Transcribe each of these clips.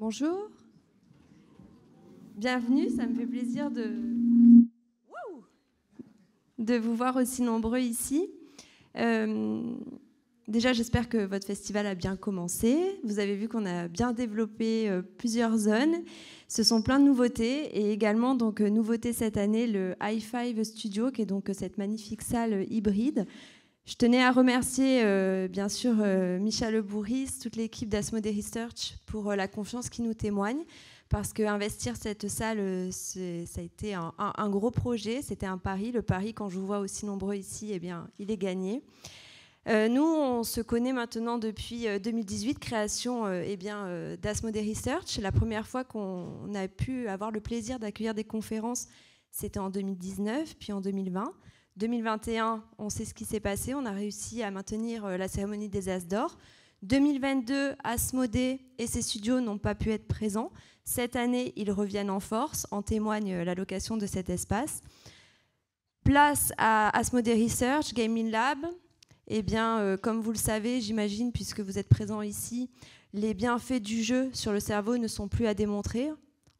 Bonjour. Bienvenue, ça me fait plaisir de, de vous voir aussi nombreux ici. Euh, déjà, j'espère que votre festival a bien commencé. Vous avez vu qu'on a bien développé euh, plusieurs zones. Ce sont plein de nouveautés et également, donc, euh, nouveauté cette année, le High Five Studio, qui est donc cette magnifique salle hybride je tenais à remercier euh, bien sûr euh, Michel Bourris, toute l'équipe d'Asmodee Research pour euh, la confiance qui nous témoigne, parce qu'investir cette salle, euh, ça a été un, gros projet, c'était un pari. Le pari, quand je vous vois aussi nombreux ici, eh bien, il est gagné. nous, on se connaît maintenant depuis 2018, création eh Research. La première fois qu'on a pu avoir le plaisir d'accueillir des conférences, c'était en 2019, puis en 2020. 2021, on sait ce qui s'est passé, on a réussi à maintenir euh, la cérémonie des As d'Or. 2022, Asmodée et ses studios n'ont pas pu être présents. Cette année, ils reviennent en force, en témoigne euh, l'allocation de cet espace. Place à Asmodée Research, Gaming Lab. Eh bien, euh, comme vous le savez, j'imagine, puisque vous êtes présents ici, les bienfaits du jeu sur le cerveau ne sont plus à démontrer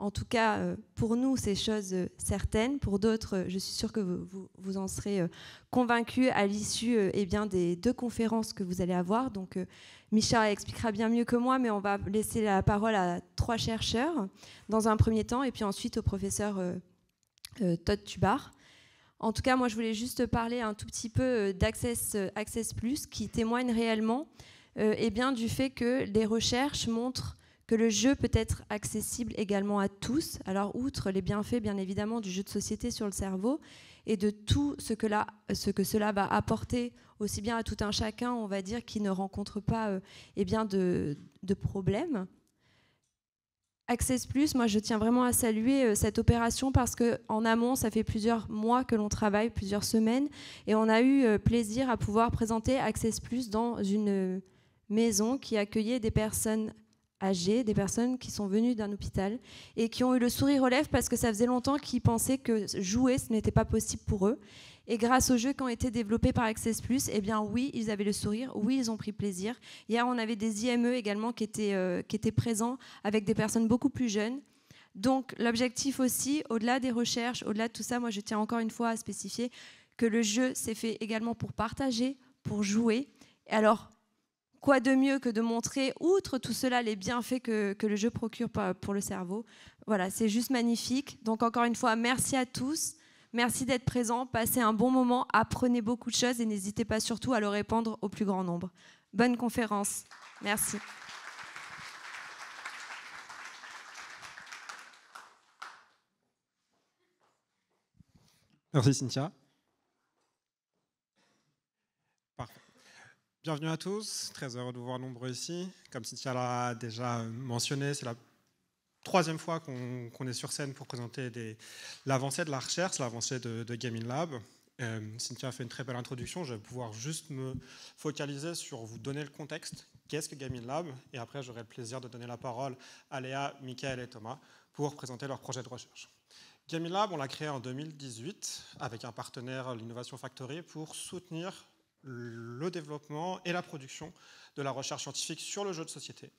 en tout cas, euh, pour nous, c'est chose euh, certaine. Pour d'autres, euh, je suis sûre que vous, en serez convaincus à l'issue eh des deux conférences que vous allez avoir. Donc, Micha expliquera bien mieux que moi, mais on va laisser la parole à trois chercheurs dans un premier temps, et puis ensuite au professeur Todd Tubar. En tout cas, moi, je voulais juste parler un tout petit peu d'Access Plus, qui témoigne réellement eh du fait que les recherches montrent que le jeu peut être accessible également à tous, alors outre les bienfaits bien évidemment du jeu de société sur le cerveau et de tout ce que, cela va apporter aussi bien à tout un chacun, on va dire, qui ne rencontre pas euh, eh de, problèmes. Access Plus, moi je tiens vraiment à saluer euh, cette opération parce qu'en amont, ça fait plusieurs mois que l'on travaille, plusieurs semaines, et on a eu euh, plaisir à pouvoir présenter Access Plus dans une maison qui accueillait des personnes âgés, des personnes qui sont venues d'un hôpital et qui ont eu le sourire aux lèvres parce que ça faisait longtemps qu'ils pensaient que jouer, ce n'était pas possible pour eux. Et grâce aux jeux qui ont été développés par Access Plus, eh bien oui, ils avaient le sourire, oui, ils ont pris plaisir. Hier, on avait des IME également euh, qui étaient, présents avec des personnes beaucoup plus jeunes. Donc l'objectif aussi, au-delà des recherches, au-delà de tout ça, moi je tiens encore une fois à spécifier que le jeu, s'est fait également pour partager, pour jouer. Alors quoi de mieux que de montrer, outre tout cela, les bienfaits que, le jeu procure pour le cerveau Voilà, c'est juste magnifique. Donc encore une fois, merci à tous. Merci d'être présents. Passez un bon moment. Apprenez beaucoup de choses et n'hésitez pas surtout à le répandre au plus grand nombre. Bonne conférence. Merci. Merci Cynthia. Bienvenue à tous, très heureux de vous voir nombreux ici. Comme Cynthia l'a déjà mentionné, c'est la troisième fois qu'on est sur scène pour présenter l'avancée de la recherche, l'avancée de, Gaming Lab. Euh, Cynthia a fait une très belle introduction, je vais pouvoir juste me focaliser sur vous donner le contexte, qu'est-ce que Gaming Lab, et après j'aurai le plaisir de donner la parole à Léa, Michael et Thomas pour présenter leur projet de recherche. Gaming Lab, on l'a créé en 2018 avec un partenaire, l'Innovation Factory, pour soutenir le développement et la production de la recherche scientifique sur le jeu de société.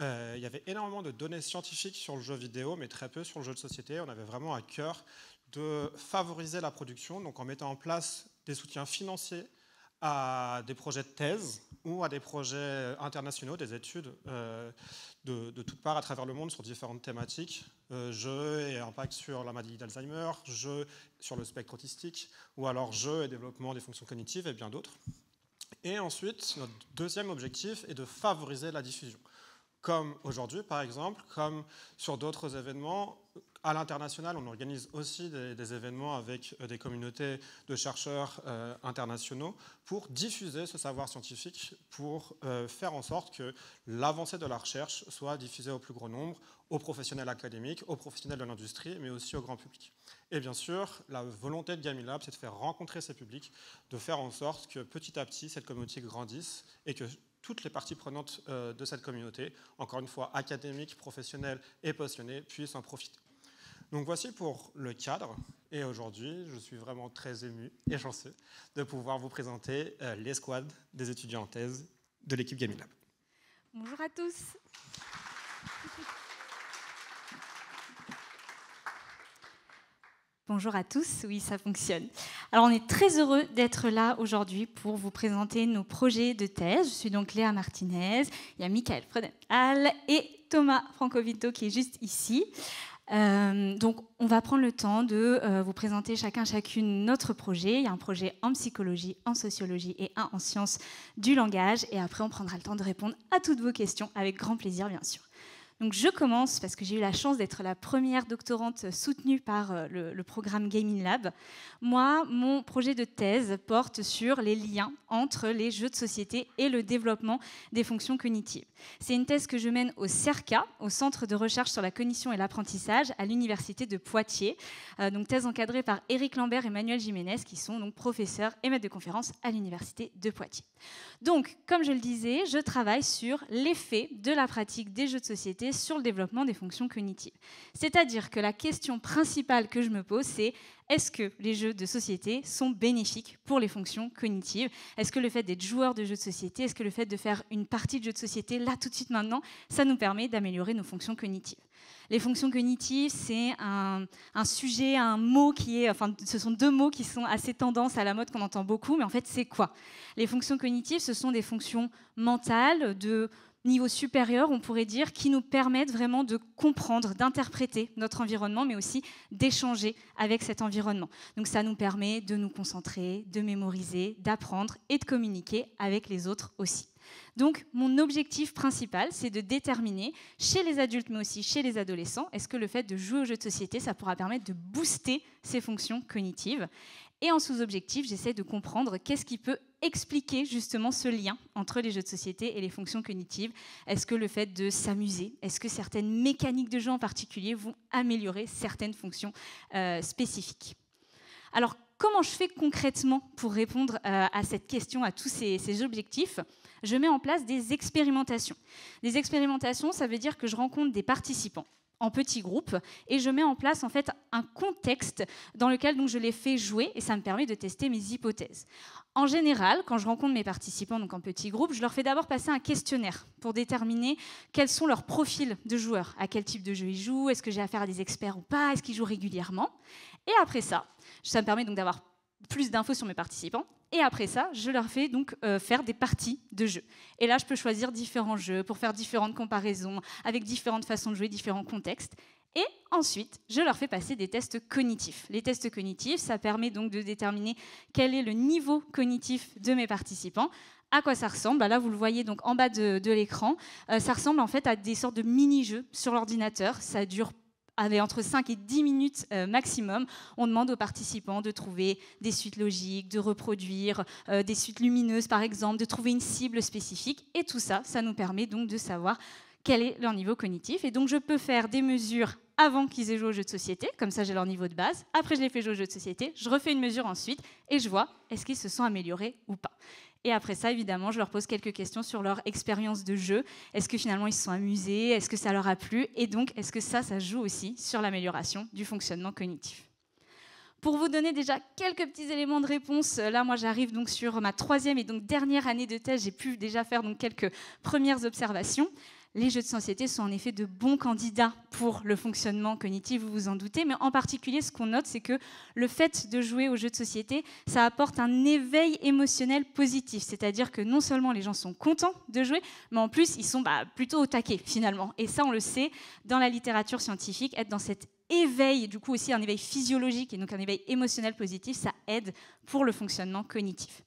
Euh, il y avait énormément de données scientifiques sur le jeu vidéo, mais très peu sur le jeu de société. On avait vraiment à cœur de favoriser la production, donc en mettant en place des soutiens financiers à des projets de thèse ou à des projets internationaux, des études euh, de, de toutes parts à travers le monde sur différentes thématiques, euh, jeu et impact sur la maladie d'Alzheimer, jeu sur le spectre autistique, ou alors jeu et développement des fonctions cognitives et bien d'autres. Et ensuite, notre deuxième objectif est de favoriser la diffusion. Comme aujourd'hui, par exemple, comme sur d'autres événements, à l'international, on organise aussi des, événements avec euh, des communautés de chercheurs euh, internationaux pour diffuser ce savoir scientifique, pour euh, faire en sorte que l'avancée de la recherche soit diffusée au plus grand nombre, aux professionnels académiques, aux professionnels de l'industrie, mais aussi au grand public. Et bien sûr, la volonté de Gamilab, c'est de faire rencontrer ces publics, de faire en sorte que petit à petit, cette communauté grandisse et que toutes les parties prenantes de cette communauté, encore une fois académiques, professionnelles et passionnées, puissent en profiter. Donc voici pour le cadre. Et aujourd'hui, je suis vraiment très ému et chanceux de pouvoir vous présenter euh, l'escouade des étudiants en thèse de l'équipe Gaming Lab. Bonjour à tous. Bonjour à tous, oui ça fonctionne. Alors on est très heureux d'être là aujourd'hui pour vous présenter nos projets de thèse. Je suis donc Léa Martinez, il y a Michael Fredenhal et Thomas Francovito qui est juste ici. Euh, donc, on va prendre le temps de euh, vous présenter chacun, chacune notre projet. Il y a un projet en psychologie, en sociologie et un en sciences du langage. Et après, on prendra le temps de répondre à toutes vos questions avec grand plaisir, bien sûr je commence parce que j'ai eu la chance d'être la première doctorante soutenue par euh, le, programme Gaming Lab. Moi, mon projet de thèse porte sur les liens entre les jeux de société et le développement des fonctions cognitives. C'est une thèse que je mène au CERCA, au Centre de recherche sur la cognition et l'apprentissage, à l'université de Poitiers. Euh, donc thèse encadrée par Éric Lambert et Manuel Jiménez, qui sont donc professeurs et maîtres de conférences à l'université de Poitiers. Donc, comme je le disais, je travaille sur l'effet de la pratique des jeux de société sur le développement des fonctions cognitives. C'est-à-dire que la question principale que je me pose, c'est est-ce que les jeux de société sont bénéfiques pour les fonctions cognitives Est-ce que le fait d'être joueur de jeux de société, est-ce que le fait de faire une partie de jeux de société là tout de suite maintenant, ça nous permet d'améliorer nos fonctions cognitives les fonctions cognitives, c'est un, un, sujet, un mot qui est, enfin, ce sont deux mots qui sont assez tendance à la mode qu'on entend beaucoup, mais en fait, c'est quoi Les fonctions cognitives, ce sont des fonctions mentales de niveau supérieur, on pourrait dire, qui nous permettent vraiment de comprendre, d'interpréter notre environnement, mais aussi d'échanger avec cet environnement. Donc ça nous permet de nous concentrer, de mémoriser, d'apprendre et de communiquer avec les autres aussi. Donc mon objectif principal, c'est de déterminer chez les adultes, mais aussi chez les adolescents, est-ce que le fait de jouer aux jeux de société, ça pourra permettre de booster ces fonctions cognitives et en sous-objectif, j'essaie de comprendre qu'est-ce qui peut expliquer justement ce lien entre les jeux de société et les fonctions cognitives. Est-ce que le fait de s'amuser, est-ce que certaines mécaniques de jeu en particulier vont améliorer certaines fonctions euh, spécifiques Alors, comment je fais concrètement pour répondre euh, à cette question, à tous ces, ces objectifs Je mets en place des expérimentations. Des expérimentations, ça veut dire que je rencontre des participants en petits groupes et je mets en place en fait un contexte dans lequel donc je les fais jouer et ça me permet de tester mes hypothèses. En général, quand je rencontre mes participants donc en petits groupes, je leur fais d'abord passer un questionnaire pour déterminer quels sont leurs profils de joueurs, à quel type de jeu ils jouent, est-ce que j'ai affaire à des experts ou pas, est-ce qu'ils jouent régulièrement. Et après ça, ça me permet donc d'avoir plus d'infos sur mes participants. Et après ça, je leur fais donc euh, faire des parties de jeux. Et là, je peux choisir différents jeux pour faire différentes comparaisons, avec différentes façons de jouer, différents contextes. Et ensuite, je leur fais passer des tests cognitifs. Les tests cognitifs, ça permet donc de déterminer quel est le niveau cognitif de mes participants. À quoi ça ressemble bah Là, vous le voyez donc en bas de, l'écran. Euh, ça ressemble en fait à des sortes de mini-jeux sur l'ordinateur. Ça dure avait entre 5 et 10 minutes euh, maximum. On demande aux participants de trouver des suites logiques, de reproduire euh, des suites lumineuses par exemple, de trouver une cible spécifique. Et tout ça, ça nous permet donc de savoir quel est leur niveau cognitif. Et donc je peux faire des mesures avant qu'ils aient joué au jeu de société, comme ça j'ai leur niveau de base. Après je les fais jouer au jeu de société, je refais une mesure ensuite et je vois est-ce qu'ils se sont améliorés ou pas. Et après ça, évidemment, je leur pose quelques questions sur leur expérience de jeu. Est-ce que finalement ils se sont amusés Est-ce que ça leur a plu Et donc, est-ce que ça, ça joue aussi sur l'amélioration du fonctionnement cognitif pour vous donner déjà quelques petits éléments de réponse, euh, là moi j'arrive donc sur ma troisième et donc dernière année de thèse, j'ai pu déjà faire donc quelques premières observations les jeux de société sont en effet de bons candidats pour le fonctionnement cognitif, vous vous en doutez, mais en particulier ce qu'on note, c'est que le fait de jouer aux jeux de société, ça apporte un éveil émotionnel positif, c'est-à-dire que non seulement les gens sont contents de jouer, mais en plus ils sont bah, plutôt au taquet finalement. Et ça, on le sait, dans la littérature scientifique, être dans cet éveil, du coup aussi un éveil physiologique et donc un éveil émotionnel positif, ça aide pour le fonctionnement cognitif.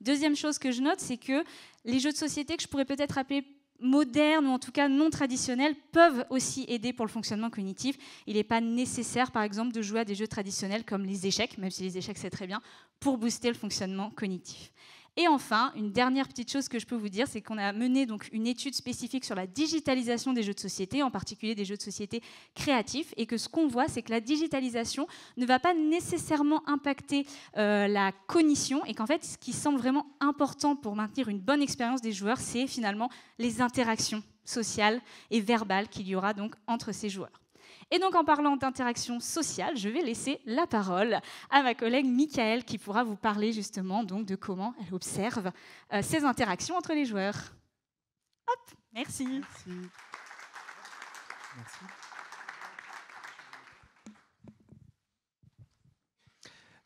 Deuxième chose que je note, c'est que les jeux de société que je pourrais peut-être appeler modernes ou en tout cas non traditionnelles peuvent aussi aider pour le fonctionnement cognitif. Il n'est pas nécessaire, par exemple, de jouer à des jeux traditionnels comme les échecs, même si les échecs c'est très bien, pour booster le fonctionnement cognitif. Et enfin, une dernière petite chose que je peux vous dire, c'est qu'on a mené donc une étude spécifique sur la digitalisation des jeux de société, en particulier des jeux de société créatifs, et que ce qu'on voit, c'est que la digitalisation ne va pas nécessairement impacter euh, la cognition, et qu'en fait, ce qui semble vraiment important pour maintenir une bonne expérience des joueurs, c'est finalement les interactions sociales et verbales qu'il y aura donc entre ces joueurs. Et donc en parlant d'interaction sociale, je vais laisser la parole à ma collègue Michael qui pourra vous parler justement donc de comment elle observe euh, ces interactions entre les joueurs. Hop, merci. merci.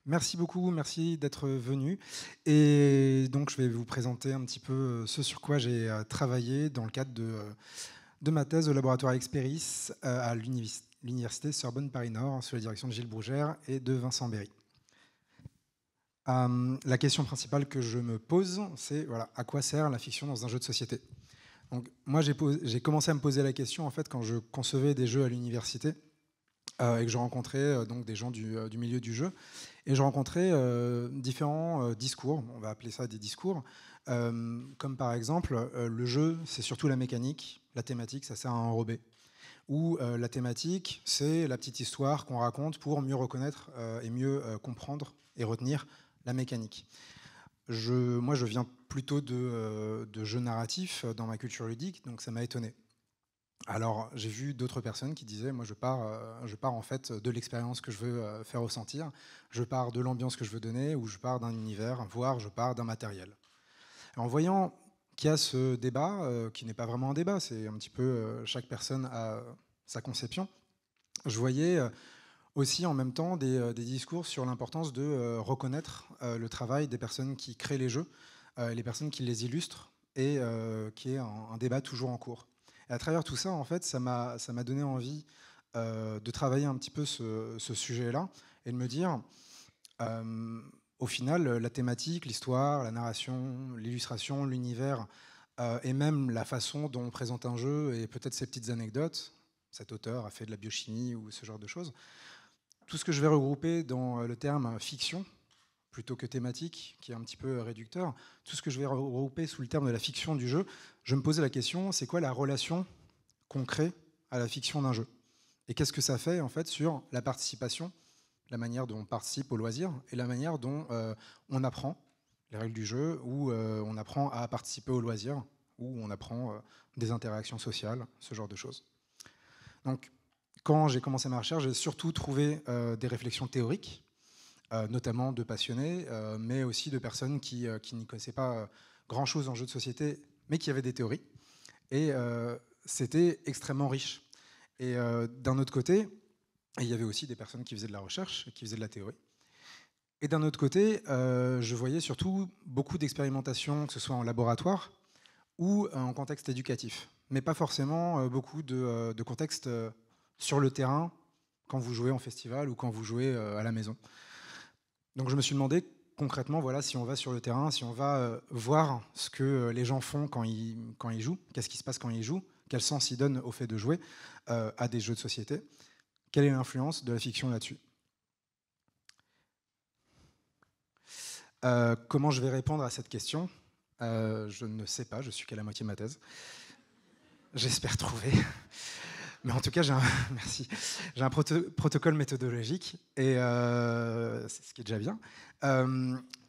merci. beaucoup, merci d'être venu. Et donc, je vais vous présenter un petit peu euh, ce sur quoi j'ai euh, travaillé dans le cadre de, de ma thèse au laboratoire Experis à l'Université l'université Sorbonne Paris Nord sous la direction de Gilles Brougère et de Vincent Berry. Hum, la question principale que je me pose, c'est voilà, à quoi sert la fiction dans un jeu de société donc, moi, j'ai commencé à me poser la question en fait quand je concevais des jeux à l'université euh, et que je rencontrais euh, donc des gens euh, du, milieu du jeu et je rencontrais différents discours, on va appeler ça des discours, hum, comme par exemple le jeu, c'est surtout la mécanique, la thématique, ça sert à enrober où euh, la thématique, c'est la petite histoire qu'on raconte pour mieux reconnaître euh, et mieux euh, comprendre et retenir la mécanique. Je, moi, je viens plutôt de, de jeux narratifs dans ma culture ludique, donc ça m'a étonné. Alors, j'ai vu d'autres personnes qui disaient, moi, je pars, je pars en fait de l'expérience que je veux faire ressentir, je pars de l'ambiance que je veux donner, ou je pars d'un univers, voire je pars d'un matériel. En voyant qu'il y a ce débat, euh, qui n'est pas vraiment un débat, c'est un petit peu euh, chaque personne a euh, sa conception. Je voyais aussi en même temps des, discours sur l'importance de reconnaître le travail des personnes qui créent les jeux, les personnes qui les illustrent, et qui est un, débat toujours en cours. Et à travers tout ça, en fait, ça m'a donné envie de travailler un petit peu ce, ce sujet-là et de me dire au final, euh, la thématique, l'histoire, la narration, l'illustration, l'univers, euh, et même la façon dont on présente un jeu et peut-être ces petites anecdotes, cet auteur a fait de la biochimie ou ce genre de choses, tout ce que je vais regrouper dans euh, le terme fiction, plutôt que thématique, qui est un petit peu réducteur, tout ce que je vais regrouper sous le terme de la fiction du jeu, je me posais la question, c'est quoi la relation concrète à la fiction d'un jeu Et qu'est-ce que ça fait en fait sur la participation la manière dont on participe aux loisirs et la manière dont euh, on apprend les règles du jeu, où euh, on apprend à participer aux loisirs, où on apprend euh, des interactions sociales, ce genre de choses. Donc, quand j'ai commencé ma recherche, j'ai surtout trouvé des réflexions théoriques, notamment de passionnés, mais aussi de personnes qui, qui n'y connaissaient pas grand-chose en jeu de société, mais qui avaient des théories. Et c'était extrêmement riche. Et d'un autre côté, il y avait aussi des personnes qui faisaient de la recherche, qui faisaient de la théorie. Et d'un autre côté, euh, je voyais surtout beaucoup d'expérimentations, que ce soit en laboratoire ou euh, en contexte éducatif, mais pas forcément euh, beaucoup de, contexte sur le terrain quand vous jouez en festival ou quand vous jouez à la maison. Donc je me suis demandé concrètement, voilà, si on va sur le terrain, si on va voir ce que les gens font quand ils, quand ils jouent, qu'est-ce qui se passe quand ils jouent, quel sens ils donnent au fait de jouer à des jeux de société. Quelle est l'influence de la fiction là-dessus euh, Comment je vais répondre à cette question euh, Je ne sais pas, je suis qu'à la moitié de ma thèse. J'espère trouver. Mais en tout cas, j'ai un, merci. J'ai un protocole méthodologique, et euh, c'est ce qui est déjà bien,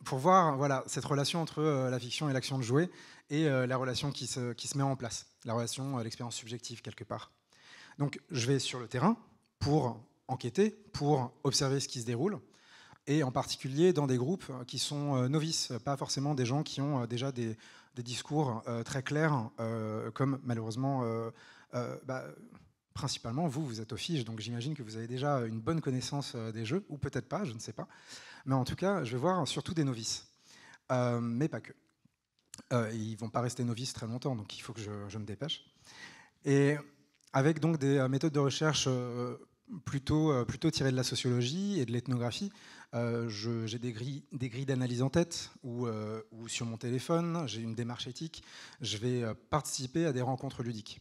pour voir voilà, cette relation entre la fiction et l'action de jouer, et la relation qui se, qui se, met en place, la relation à l'expérience subjective quelque part. Donc je vais sur le terrain, pour enquêter, pour observer ce qui se déroule, et en particulier dans des groupes qui sont euh, novices, pas forcément des gens qui ont euh, déjà des, discours euh, très clairs, comme malheureusement, bah, principalement vous, vous êtes au fiche, donc j'imagine que vous avez déjà une bonne connaissance des jeux, ou peut-être pas, je ne sais pas. Mais en tout cas, je vais voir surtout des novices, mais pas que. Ils ils vont pas rester novices très longtemps, donc il faut que je, me dépêche. Et avec donc des méthodes de recherche plutôt, euh, plutôt tiré de la sociologie et de l'ethnographie. Euh, j'ai des grilles, des grilles d'analyse en tête euh, ou, sur mon téléphone, j'ai une démarche éthique, je vais participer à des rencontres ludiques.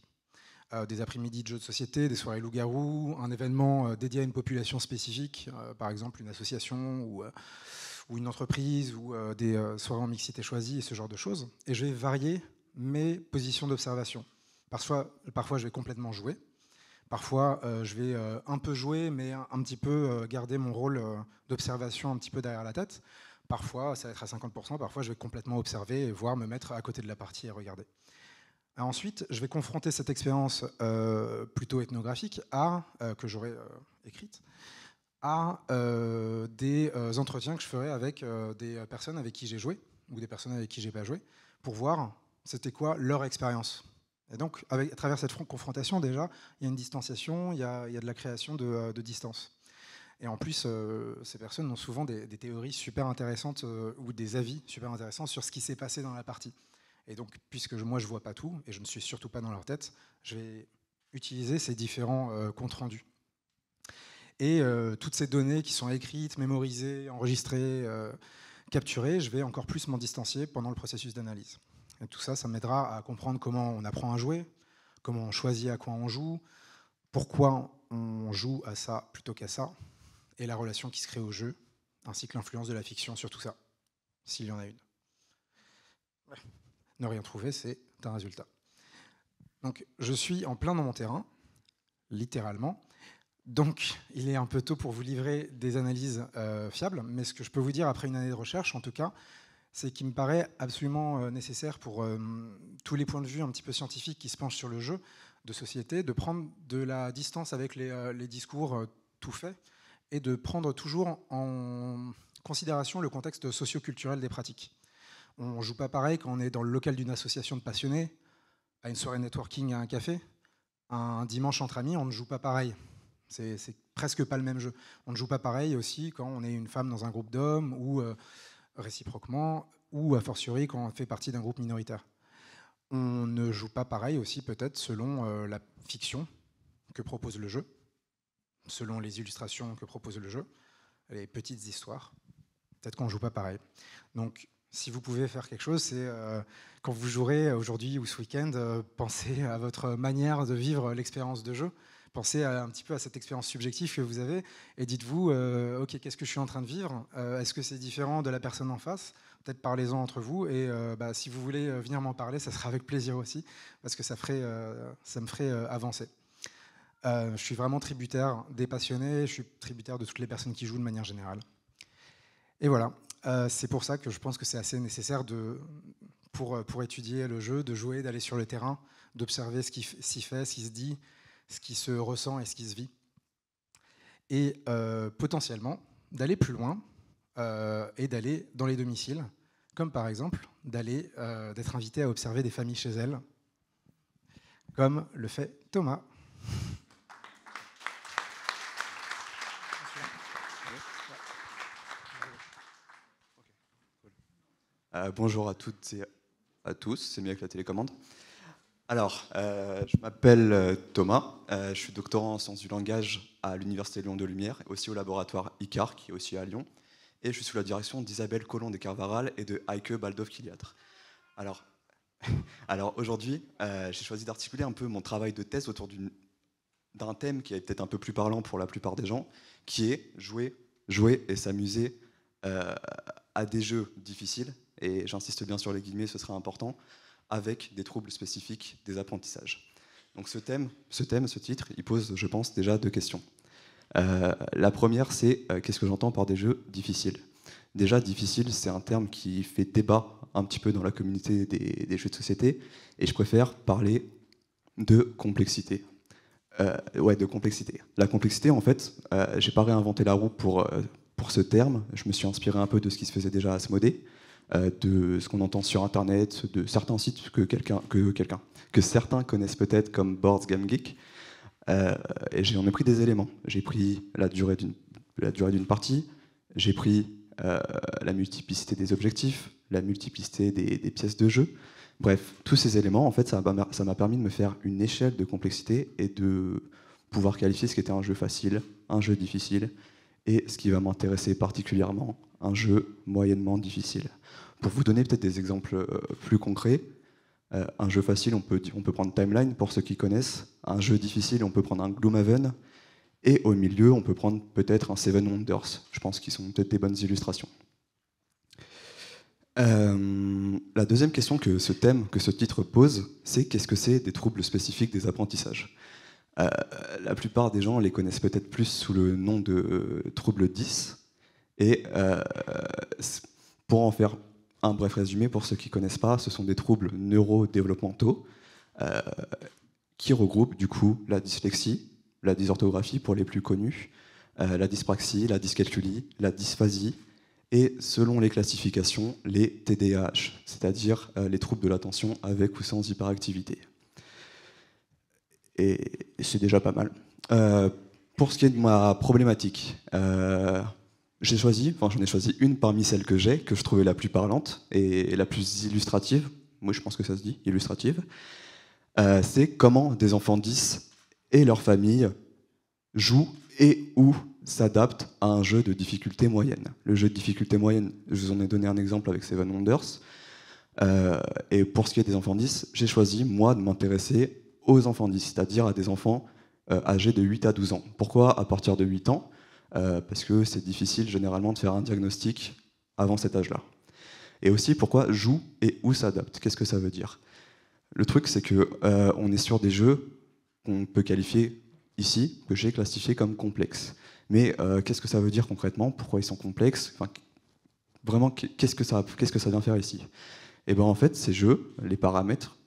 des après-midi de jeux de société, des soirées loup-garou, un événement dédié à une population spécifique, par exemple une association ou, une entreprise ou des soirées en mixité choisie et ce genre de choses. Et je vais varier mes positions d'observation. Parfois, parfois, je vais complètement jouer, Parfois, euh, je vais euh, un peu jouer, mais un, petit peu euh, garder mon rôle d'observation un petit peu derrière la tête. Parfois, ça va être à 50%, parfois je vais complètement observer et voir me mettre à côté de la partie et regarder. ensuite, je vais confronter cette expérience plutôt ethnographique à, que j'aurais écrite à des entretiens que je ferai avec des personnes avec qui j'ai joué ou des personnes avec qui j'ai pas joué pour voir c'était quoi leur expérience et donc, avec, à travers cette confrontation, déjà, il y a une distanciation, il y a, de la création euh, de, distance. Et en plus, euh, ces personnes ont souvent des, théories super intéressantes euh, ou des avis super intéressants sur ce qui s'est passé dans la partie. Et donc, puisque moi, je ne vois pas tout, et je ne suis surtout pas dans leur tête, je vais utiliser ces différents comptes rendus. Et toutes ces données qui sont écrites, mémorisées, enregistrées, capturées, je vais encore plus m'en distancier pendant le processus d'analyse tout ça, ça m'aidera à comprendre comment on apprend à jouer, comment on choisit à quoi on joue, pourquoi on joue à ça plutôt qu'à ça, et la relation qui se crée au jeu, ainsi que l'influence de la fiction sur tout ça, s'il y en a une. Ne rien trouver, c'est un résultat. Donc je suis en plein dans mon terrain, littéralement. Donc il est un peu tôt pour vous livrer des analyses euh, fiables, mais ce que je peux vous dire après une année de recherche, en tout cas, c'est qui me paraît absolument euh, nécessaire pour euh, tous les points de vue un petit peu scientifiques qui se penchent sur le jeu de société, de prendre de la distance avec les, euh, discours tout faits et de prendre toujours en considération le contexte socioculturel des pratiques. On ne joue pas pareil quand on est dans le local d'une association de passionnés, à une soirée networking, à un café, un dimanche entre amis, on ne joue pas pareil. C'est presque pas le même jeu. On ne joue pas pareil aussi quand on est une femme dans un groupe d'hommes ou réciproquement, ou a fortiori quand on fait partie d'un groupe minoritaire. On ne joue pas pareil aussi peut-être selon euh, la fiction que propose le jeu, selon les illustrations que propose le jeu, les petites histoires. Peut-être qu'on ne joue pas pareil. Donc si vous pouvez faire quelque chose, c'est euh, quand vous jouerez aujourd'hui ou ce week-end, euh, pensez à votre manière de vivre l'expérience de jeu. Pensez un petit peu à cette expérience subjective que vous avez et dites-vous, euh, ok, qu'est-ce que je suis en train de vivre euh, Est-ce que c'est différent de la personne en face Peut-être parlez-en entre vous et euh, bah, si vous voulez venir m'en parler, ça sera avec plaisir aussi parce que ça, ça me ferait avancer. je suis vraiment tributaire des passionnés, je suis tributaire de toutes les personnes qui jouent de manière générale. Et voilà, c'est pour ça que je pense que c'est assez nécessaire de, pour, pour étudier le jeu, de jouer, d'aller sur le terrain, d'observer ce qui s'y fait, ce qui se dit, ce qui se ressent et ce qui se vit. Et euh, potentiellement, d'aller plus loin euh, et d'aller dans les domiciles, comme par exemple d'aller euh, d'être invité à observer des familles chez elles, comme le fait Thomas. bonjour à toutes et à tous, c'est mieux avec la télécommande. Alors, euh, je m'appelle euh, Thomas, euh, je suis doctorant en sciences du langage à l'Université Lyon de Lumière, aussi au laboratoire ICAR, qui est aussi à Lyon, et je suis sous la direction d'Isabelle Collomb de Carvaral et de Heike Baldov-Kiliatre. Alors, alors aujourd'hui, j'ai choisi d'articuler un peu mon travail de thèse autour d'un thème qui est peut-être un peu plus parlant pour la plupart des gens, qui est jouer, jouer et s'amuser à des jeux difficiles, et j'insiste bien sur les guillemets, ce sera important, avec des troubles spécifiques des apprentissages. Donc ce thème, ce thème, titre, il pose, je pense, déjà deux questions. Euh, la première, c'est euh, qu'est-ce que j'entends par des jeux difficiles Déjà, difficile, c'est un terme qui fait débat un petit peu dans la communauté des, jeux de société, et je préfère parler de complexité. Euh, ouais, de complexité. La complexité, en fait, j'ai pas réinventé la roue pour, pour ce terme, je me suis inspiré un peu de ce qui se faisait déjà à Asmodée, euh, de ce qu'on entend sur Internet, de certains sites que quelqu'un que, que certains connaissent peut-être comme Boards Game Geek. Euh, et j'en ai pris des éléments. J'ai pris la durée d'une partie, j'ai pris euh, la multiplicité des objectifs, la multiplicité des, des, pièces de jeu. Bref, tous ces éléments, en fait, ça m'a permis de me faire une échelle de complexité et de pouvoir qualifier ce qui était un jeu facile, un jeu difficile, et ce qui va m'intéresser particulièrement, un jeu moyennement difficile. Pour vous donner peut-être des exemples euh, plus concrets, euh, un jeu facile, on peut, on peut prendre Timeline pour ceux qui connaissent. Un jeu difficile, on peut prendre un Gloomhaven. Et au milieu, on peut prendre peut-être un Seven Wonders. Je pense qu'ils sont peut-être des bonnes illustrations. Euh, la deuxième question que ce thème, que ce titre pose, c'est qu'est-ce que c'est des troubles spécifiques des apprentissages La plupart des gens les connaissent peut-être plus sous le nom de troubles 10. Et pour en faire un bref résumé pour ceux qui ne connaissent pas, ce sont des troubles neurodéveloppementaux euh, qui regroupent du coup la dyslexie, la dysorthographie pour les plus connus, euh, la dyspraxie, la dyscalculie, la dysphasie et selon les classifications, les TDAH, c'est-à-dire euh, les troubles de l'attention avec ou sans hyperactivité. et c'est déjà pas mal. pour ce qui est de ma problématique, j'ai choisi, enfin j'en ai choisi une parmi celles que j'ai, que je trouvais la plus parlante et la plus illustrative. Moi je pense que ça se dit, illustrative. Euh, c'est comment des enfants 10 et leur famille jouent et ou s'adaptent à un jeu de difficulté moyenne. Le jeu de difficulté moyenne, je vous en ai donné un exemple avec Seven Wonders. Euh, et pour ce qui est des enfants 10, j'ai choisi, moi, de m'intéresser aux enfants 10, c'est-à-dire à des enfants euh, âgés de 8 à 12 ans. Pourquoi à partir de 8 ans euh, parce que c'est difficile généralement de faire un diagnostic avant cet âge-là. Et aussi pourquoi joue et où s'adapte, qu'est-ce que ça veut dire Le truc c'est que euh, on est sur des jeux qu'on peut qualifier ici, que j'ai classifié comme complexes. Mais euh, qu'est-ce que ça veut dire concrètement Pourquoi ils sont complexes Vraiment, qu'est-ce que, ça, qu'est-ce que ça vient faire ici Et eh bien en fait, ces jeux, les paramètres,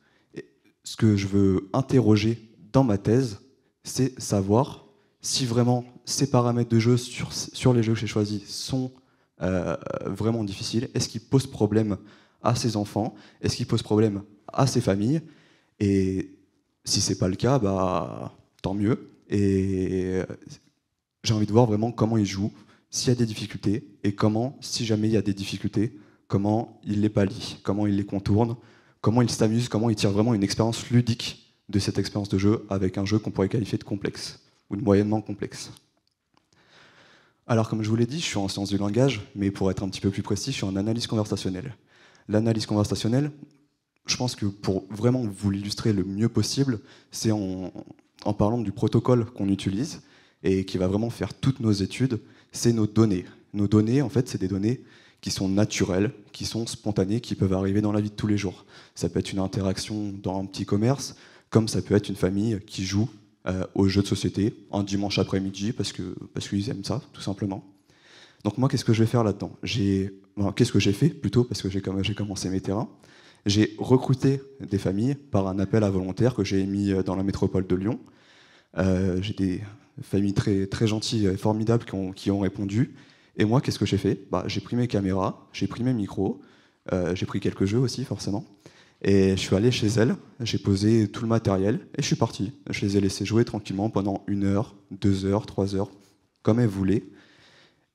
ce que je veux interroger dans ma thèse, c'est savoir si vraiment ces paramètres de jeu sur, les jeux que j'ai choisis sont euh, vraiment difficiles Est-ce qu'ils posent problème à ses enfants Est-ce qu'ils posent problème à ses familles Et si c'est pas le cas, bah, tant mieux. Et j'ai envie de voir vraiment comment ils jouent, s'il y a des difficultés, et comment, si jamais il y a des difficultés, comment il les pallient, comment il les contourne, comment ils s'amusent, comment ils tirent vraiment une expérience ludique de cette expérience de jeu avec un jeu qu'on pourrait qualifier de complexe ou de moyennement complexe. Alors, comme je vous l'ai dit, je suis en sciences du langage, mais pour être un petit peu plus précis, je suis en analyse conversationnelle. L'analyse conversationnelle, je pense que pour vraiment vous l'illustrer le mieux possible, c'est en, parlant du protocole qu'on utilise et qui va vraiment faire toutes nos études, c'est nos données. Nos données, en fait, c'est des données qui sont naturelles, qui sont spontanées, qui peuvent arriver dans la vie de tous les jours. Ça peut être une interaction dans un petit commerce, comme ça peut être une famille qui joue euh, aux jeux de société un dimanche après-midi parce que parce qu'ils aiment ça tout simplement. Donc moi qu'est-ce que je vais faire là-dedans qu'est-ce que j'ai fait plutôt parce que j'ai j'ai commencé mes terrains. J'ai recruté des familles par un appel à volontaires que j'ai émis euh, dans la métropole de Lyon. Euh, j'ai des familles très très gentilles et formidables qui ont, répondu. Et moi qu'est-ce que j'ai fait bah, j'ai pris mes caméras, j'ai pris mes micros, j'ai pris quelques jeux aussi forcément. Et je suis allé chez elle, j'ai posé tout le matériel et je suis parti. Je les ai laissés jouer tranquillement pendant une heure, deux heures, trois heures, comme elles voulaient.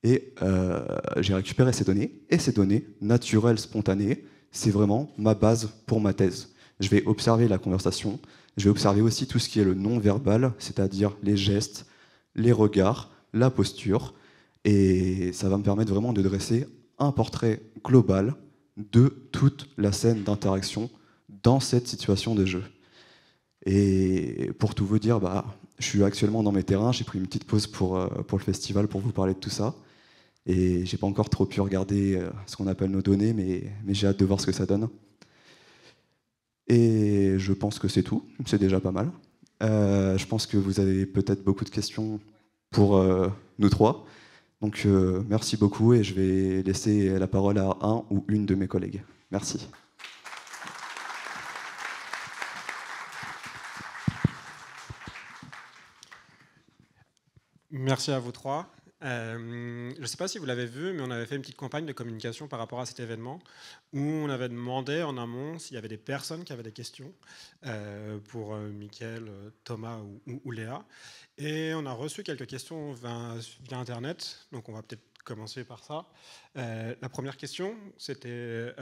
Et euh, j'ai récupéré ces données. Et ces données, naturelles, spontanées, c'est vraiment ma base pour ma thèse. Je vais observer la conversation, je vais observer aussi tout ce qui est le non-verbal, c'est-à-dire les gestes, les regards, la posture. Et ça va me permettre vraiment de dresser un portrait global de toute la scène d'interaction dans cette situation de jeu. Et pour tout vous dire, bah, je suis actuellement dans mes terrains, j'ai pris une petite pause pour, euh, pour le festival pour vous parler de tout ça. Et j'ai pas encore trop pu regarder euh, ce qu'on appelle nos données, mais, mais j'ai hâte de voir ce que ça donne. Et je pense que c'est tout, c'est déjà pas mal. Euh, je pense que vous avez peut-être beaucoup de questions pour nous trois. Donc merci beaucoup et je vais laisser la parole à un ou une de mes collègues. Merci. Merci à vous trois. Euh, je ne sais pas si vous l'avez vu, mais on avait fait une petite campagne de communication par rapport à cet événement où on avait demandé en amont s'il y avait des personnes qui avaient des questions euh, pour euh, Mickaël, Thomas ou, Léa. Et on a reçu quelques questions via Internet, donc on va peut-être commencer par ça. la première question, c'était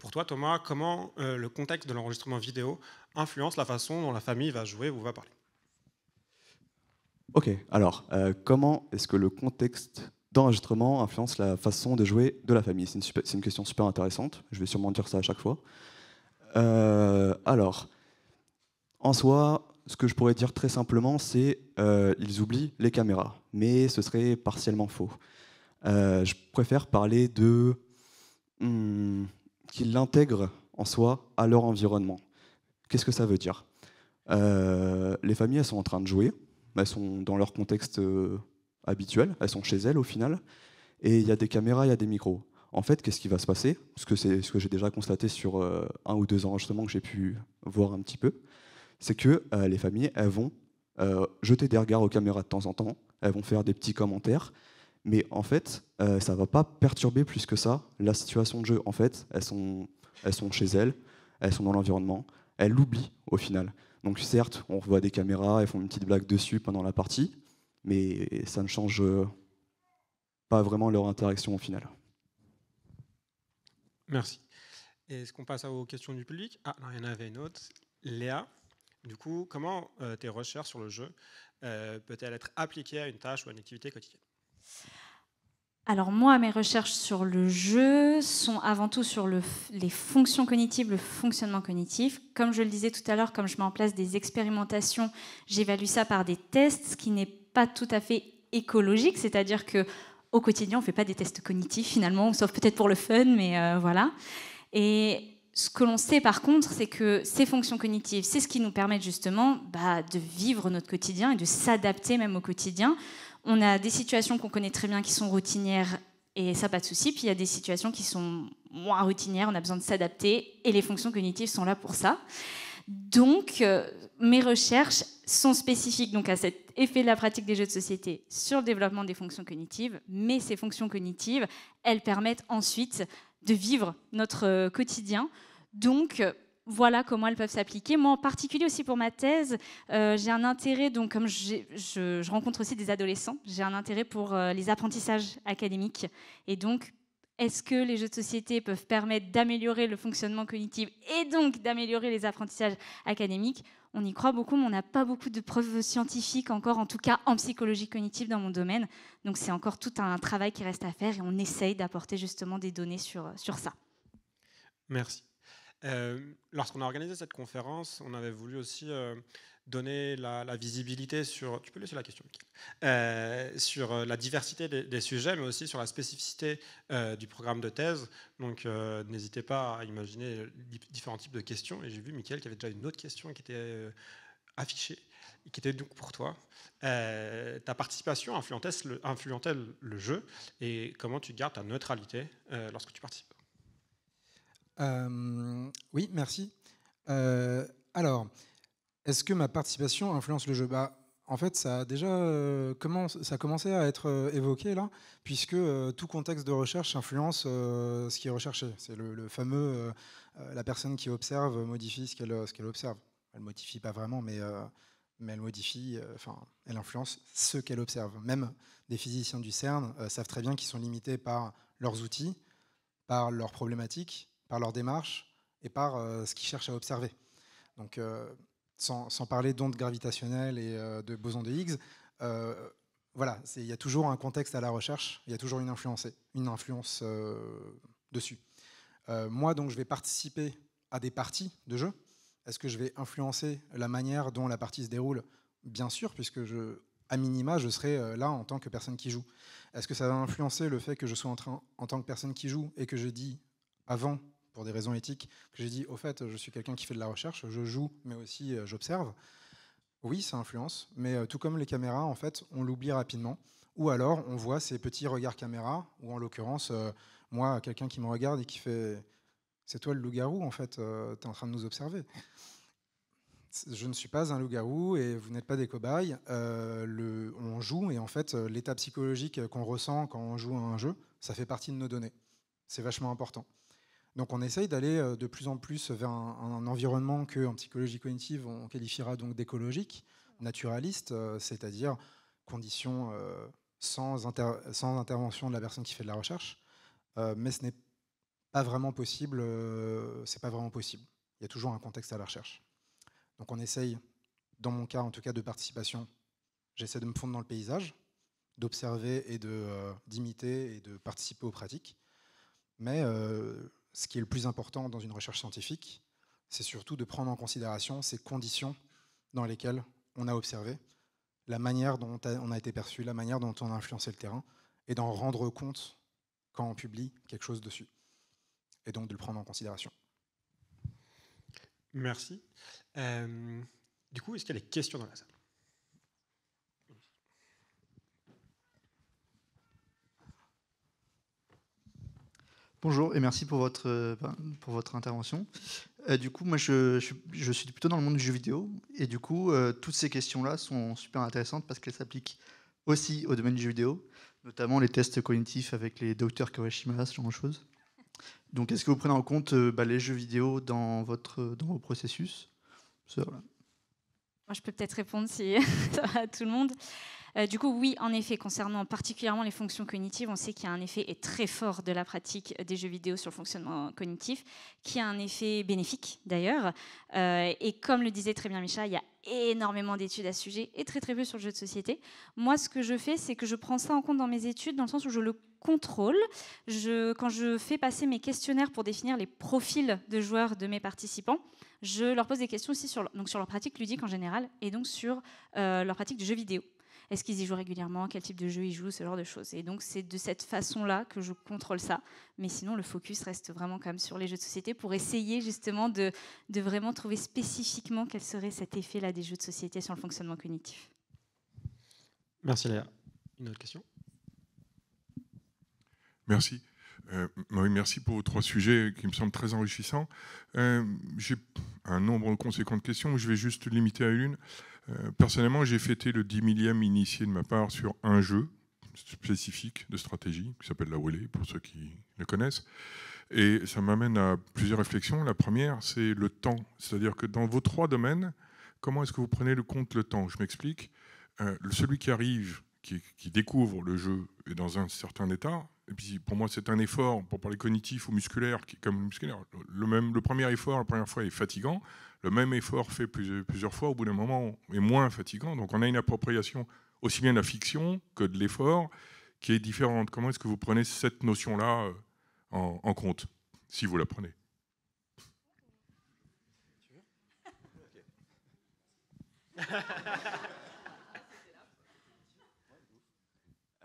pour toi, Thomas, comment le contexte de l'enregistrement vidéo influence la façon dont la famille va jouer ou va parler Ok, alors, euh, comment est-ce que le contexte d'enregistrement influence la façon de jouer de la famille C'est une, question super intéressante, je vais sûrement dire ça à chaque fois. Euh, alors, en soi, ce que je pourrais dire très simplement, c'est euh, ils oublient les caméras, mais ce serait partiellement faux. Euh, je préfère parler de hmm, qu'ils l'intègrent en soi à leur environnement. Qu'est-ce que ça veut dire Les familles sont en train de jouer, elles sont dans leur contexte euh, habituel, elles sont chez elles au final, et il y a des caméras, il y a des micros. En fait, qu'est-ce qui va se passer que c'est ce que j'ai déjà constaté sur euh, un ou deux enregistrements que j'ai pu voir un petit peu, c'est que euh, les familles, elles vont jeter des regards aux caméras de temps en temps, elles vont faire des petits commentaires, mais en fait, ça ne va pas perturber plus que ça la situation de jeu. En fait, elles elles sont chez elles, elles sont dans l'environnement, elles l'oublient au final. Donc certes, on revoit des caméras et font une petite blague dessus pendant la partie, mais ça ne change euh, pas vraiment leur interaction au final. Merci. Est-ce qu'on passe aux questions du public Ah, non, il y en avait une autre. Léa, du coup, comment euh, tes recherches sur le jeu euh, peut elle être appliquée à une tâche ou à une activité quotidienne alors moi, mes recherches sur le jeu sont avant tout sur les fonctions cognitives, le fonctionnement cognitif. Comme je le disais tout à l'heure, comme je mets en place des expérimentations, j'évalue ça par des tests, ce qui n'est pas tout à fait écologique, c'est-à-dire que au quotidien, on ne fait pas des tests cognitifs finalement, sauf peut-être pour le fun, mais euh, voilà. Et ce que l'on sait par contre, c'est que ces fonctions cognitives, c'est ce qui nous permet justement bah, de vivre notre quotidien et de s'adapter même au quotidien. On a des situations qu'on connaît très bien qui sont routinières et ça, pas de souci. Puis il y a des situations qui sont moins routinières, on a besoin de s'adapter et les fonctions cognitives sont là pour ça. Donc, euh, mes recherches sont spécifiques donc à cet effet de la pratique des jeux de société sur le développement des fonctions cognitives, mais ces fonctions cognitives, elles permettent ensuite de vivre notre euh, quotidien. Donc, voilà comment elles peuvent s'appliquer. Moi, en particulier aussi pour ma thèse, euh, j'ai un intérêt, donc comme je, rencontre aussi des adolescents, j'ai un intérêt pour euh, les apprentissages académiques. Et donc, est-ce que les jeux de société peuvent permettre d'améliorer le fonctionnement cognitif et donc d'améliorer les apprentissages académiques On y croit beaucoup, mais on n'a pas beaucoup de preuves scientifiques encore, en tout cas en psychologie cognitive dans mon domaine. Donc, c'est encore tout un travail qui reste à faire et on essaye d'apporter justement des données sur, sur ça. Merci. Euh, lorsqu'on a organisé cette conférence, on avait voulu aussi euh, donner la, visibilité sur. Tu peux laisser la question, euh, sur la diversité des, sujets, mais aussi sur la spécificité du programme de thèse. Donc, n'hésitez pas à imaginer différents types de questions. Et j'ai vu, Michael, qu'il y avait déjà une autre question qui était affichée qui était donc pour toi. ta participation influentait le, le, jeu et comment tu gardes ta neutralité lorsque tu participes euh, oui, merci. Euh, alors, est-ce que ma participation influence le jeu bah, En fait, ça a déjà euh, commencé à être évoqué là, puisque tout contexte de recherche influence ce qui est recherché. C'est le, fameux la personne qui observe modifie ce qu'elle observe. Elle ne modifie pas vraiment, mais, mais elle modifie, enfin, elle influence ce qu'elle observe. Même des physiciens du CERN savent très bien qu'ils sont limités par leurs outils, par leurs problématiques par leur démarche et par euh, ce qu'ils cherchent à observer. Donc, euh, sans, sans, parler d'ondes gravitationnelles et euh, de bosons de Higgs, voilà, il y a toujours un contexte à la recherche, il y a toujours une influence, une influence dessus. moi, donc, je vais participer à des parties de jeu. Est-ce que je vais influencer la manière dont la partie se déroule Bien sûr, puisque je, à minima, je serai là en tant que personne qui joue. Est-ce que ça va influencer le fait que je sois en, train, en tant que personne qui joue et que je dis avant pour des raisons éthiques, que j'ai dit, au fait, je suis quelqu'un qui fait de la recherche, je joue, mais aussi euh, j'observe, oui, ça influence, mais euh, tout comme les caméras, en fait, on l'oublie rapidement. Ou alors, on voit ces petits regards caméra, ou en l'occurrence, euh, moi, quelqu'un qui me regarde et qui fait C'est toi le loup-garou, en fait, tu es en train de nous observer. Je ne suis pas un loup-garou et vous n'êtes pas des cobayes. le, on joue et en fait, l'état psychologique qu'on ressent quand on joue à un jeu, ça fait partie de nos données. C'est vachement important. Donc on essaye d'aller euh, de plus en plus vers un, environnement que en psychologie cognitive on qualifiera donc d'écologique, naturaliste, euh, c'est-à-dire conditions euh, sans, intervention de la personne qui fait de la recherche. mais ce n'est pas vraiment possible, c'est pas vraiment possible. Il y a toujours un contexte à la recherche. Donc on essaye, dans mon cas en tout cas de participation, j'essaie de me fondre dans le paysage, d'observer et d'imiter et de participer aux pratiques. Mais ce qui est le plus important dans une recherche scientifique, c'est surtout de prendre en considération ces conditions dans lesquelles on a observé, la manière dont on a été perçu, la manière dont on a influencé le terrain, et d'en rendre compte quand on publie quelque chose dessus, et donc de le prendre en considération. Merci. Euh, du coup, est-ce qu'il y a des questions dans la salle Bonjour et merci pour votre, euh, ben, pour votre intervention. Euh, du coup, moi, je, suis plutôt dans le monde du jeu vidéo. Et du coup, euh, toutes ces questions-là sont super intéressantes parce qu'elles s'appliquent aussi au domaine du jeu vidéo, notamment les tests cognitifs avec les docteurs Kawashima, ce genre de choses. Donc, est-ce que vous prenez en compte bah, les jeux vidéo dans, votre, dans vos processus je peux peut-être répondre si à tout le monde. Euh, du coup, oui, en effet, concernant particulièrement les fonctions cognitives, on sait qu'il y a un effet très fort de la pratique des jeux vidéo sur le fonctionnement cognitif, qui a un effet bénéfique d'ailleurs. Euh, et comme le disait très bien Micha, il y a énormément d'études à ce sujet et très très peu sur le jeu de société. Moi, ce que je fais, c'est que je prends ça en compte dans mes études, dans le sens où je le contrôle. quand je fais passer mes questionnaires pour définir les profils de joueurs de mes participants, je leur pose des questions aussi sur, leur pratique ludique en général et donc sur euh, leur pratique de jeu vidéo. Est-ce qu'ils y jouent régulièrement Quel type de jeu ils jouent Ce genre de choses. Et donc, c'est de cette façon-là que je contrôle ça. Mais sinon, le focus reste vraiment quand même sur les jeux de société pour essayer justement de, vraiment trouver spécifiquement quel serait cet effet-là des jeux de société sur le fonctionnement cognitif. Merci Léa. Une autre question Merci. Euh, merci pour vos trois sujets qui me semblent très enrichissants. Euh, j'ai un nombre conséquent de questions, je vais juste limiter à une. Euh, personnellement, j'ai fêté le 10 millième initié de ma part sur un jeu spécifique de stratégie qui s'appelle la Wally, pour ceux qui le connaissent. Et ça m'amène à plusieurs réflexions. La première, c'est le temps. C'est-à-dire que dans vos trois domaines, comment est-ce que vous prenez le compte le temps Je m'explique. Euh, celui qui arrive, qui, découvre le jeu, est dans un certain état. Et puis pour moi, c'est un effort, pour parler cognitif ou musculaire, comme musculaire. Le, même, le premier effort, la première fois, est fatigant le même effort fait plusieurs fois, au bout d'un moment, est moins fatigant. Donc on a une appropriation aussi bien de la fiction que de l'effort qui est différente. Comment est-ce que vous prenez cette notion-là euh, en, compte, si vous la prenez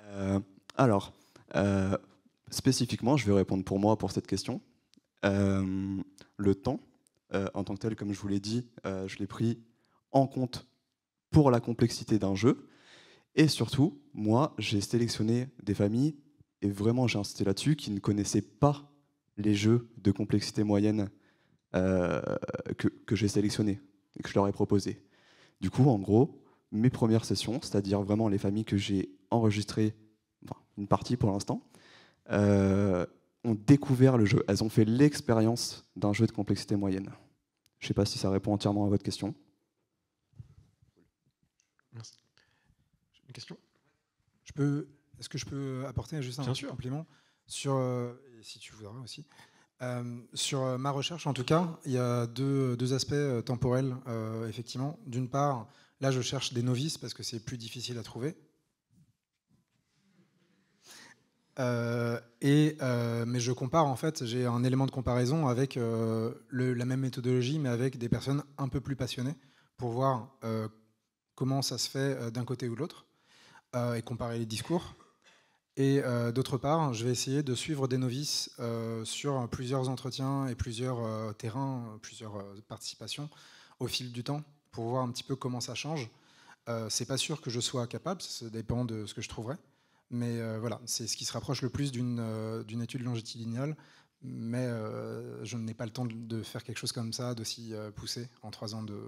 euh, alors, euh, spécifiquement, je vais répondre pour moi pour cette question. le temps, euh, en tant que tel, comme je vous l'ai dit, euh, je l'ai pris en compte pour la complexité d'un jeu. Et surtout, moi, j'ai sélectionné des familles, et vraiment j'ai insisté là-dessus, qui ne connaissaient pas les jeux de complexité moyenne euh, que, que j'ai sélectionnés et que je leur ai proposés. Du coup, en gros, mes premières sessions, c'est-à-dire vraiment les familles que j'ai enregistrées, enfin, une partie pour l'instant, ont découvert le jeu, elles ont fait l'expérience d'un jeu de complexité moyenne. Je ne sais pas si ça répond entièrement à votre question. Une question Est-ce que je peux apporter juste un Bien sur, euh, si tu voudras aussi, euh, sur euh, ma recherche en tout cas, il y a deux, aspects temporels, effectivement. D'une part, là je cherche des novices parce que c'est plus difficile à trouver, Euh, et, euh, mais je compare en fait, j'ai un élément de comparaison avec euh, la même méthodologie, mais avec des personnes un peu plus passionnées pour voir comment ça se fait d'un côté ou de l'autre et comparer les discours. Et d'autre part, je vais essayer de suivre des novices sur plusieurs entretiens et plusieurs terrains, plusieurs participations au fil du temps pour voir un petit peu comment ça change. c'est pas sûr que je sois capable, ça dépend de ce que je trouverai. Mais euh, voilà, c'est ce qui se rapproche le plus d'une euh, étude longitudinale. Mais euh, je n'ai pas le temps de faire quelque chose comme ça, d'aussi poussé, en trois ans de,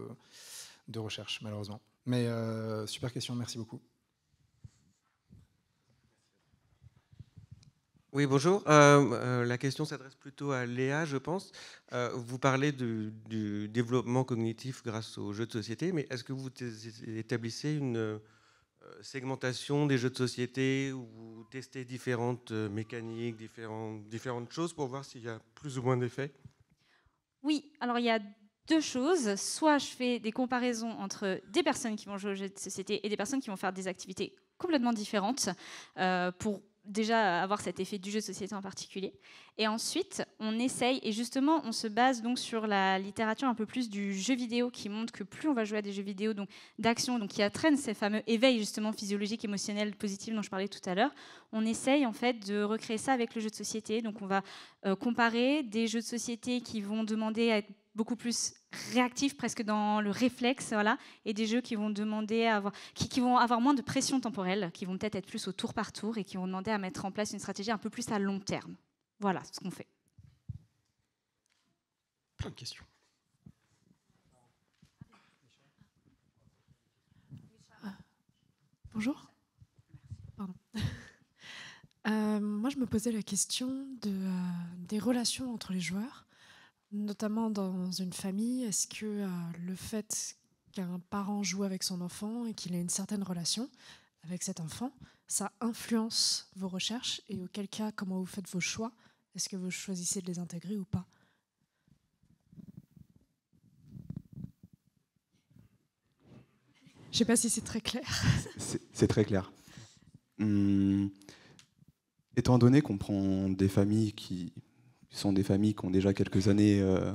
de recherche, malheureusement. Mais super question, merci beaucoup. Oui, bonjour. la question s'adresse plutôt à Léa, je pense. vous parlez du, du, développement cognitif grâce aux jeux de société, mais est-ce que vous établissez une, euh, segmentation des jeux de société ou tester différentes euh, mécaniques, différentes, différentes choses pour voir s'il y a plus ou moins d'effets Oui, alors il y a deux choses. Soit je fais des comparaisons entre des personnes qui vont jouer aux jeux de société et des personnes qui vont faire des activités complètement différentes euh, pour déjà avoir cet effet du jeu de société en particulier. Et ensuite, on essaye, et justement, on se base donc sur la littérature un peu plus du jeu vidéo qui montre que plus on va jouer à des jeux vidéo donc d'action, donc qui attraînent ces fameux éveils justement physiologiques, émotionnels, positifs dont je parlais tout à l'heure, on essaye en fait de recréer ça avec le jeu de société. Donc on va euh, comparer des jeux de société qui vont demander à être beaucoup plus réactifs presque dans le réflexe, voilà, et des jeux qui vont demander à avoir, qui, vont avoir moins de pression temporelle, qui vont peut-être être plus au tour par tour et qui vont demander à mettre en place une stratégie un peu plus à long terme. Voilà ce qu'on fait. Plein de questions. Ah. Bonjour. Euh, moi, je me posais la question euh, des relations entre les joueurs. Notamment dans une famille, est-ce que euh, le fait qu'un parent joue avec son enfant et qu'il ait une certaine relation avec cet enfant, ça influence vos recherches et auquel cas, comment vous faites vos choix Est-ce que vous choisissez de les intégrer ou pas Je ne sais pas si c'est très clair. C'est très clair. Hum, étant donné qu'on prend des familles qui sont des familles qui ont déjà quelques années euh,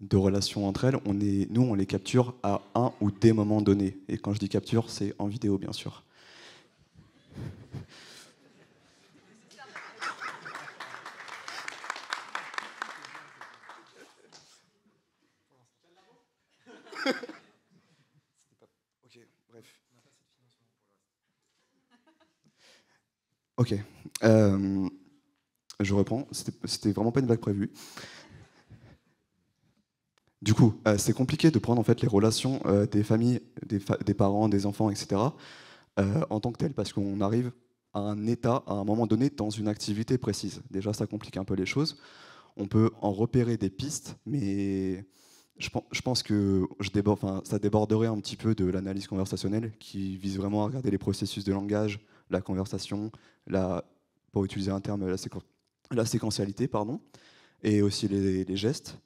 de relations entre elles, on est, nous, on les capture à un ou des moments donnés. Et quand je dis capture, c'est en vidéo, bien sûr. Ok. Euh, je reprends, c'était vraiment pas une vague prévue. Du coup, euh, c'est compliqué de prendre en fait les relations euh, des familles, des, des, parents, des enfants, etc. Euh, en tant que telles, parce qu'on arrive à un état, à un moment donné, dans une activité précise. Déjà, ça complique un peu les choses. On peut en repérer des pistes, mais je, pense que je ça déborderait un petit peu de l'analyse conversationnelle, qui vise vraiment à regarder les processus de langage, la conversation, pour utiliser un terme assez la séquentialité, pardon, et aussi les, gestes.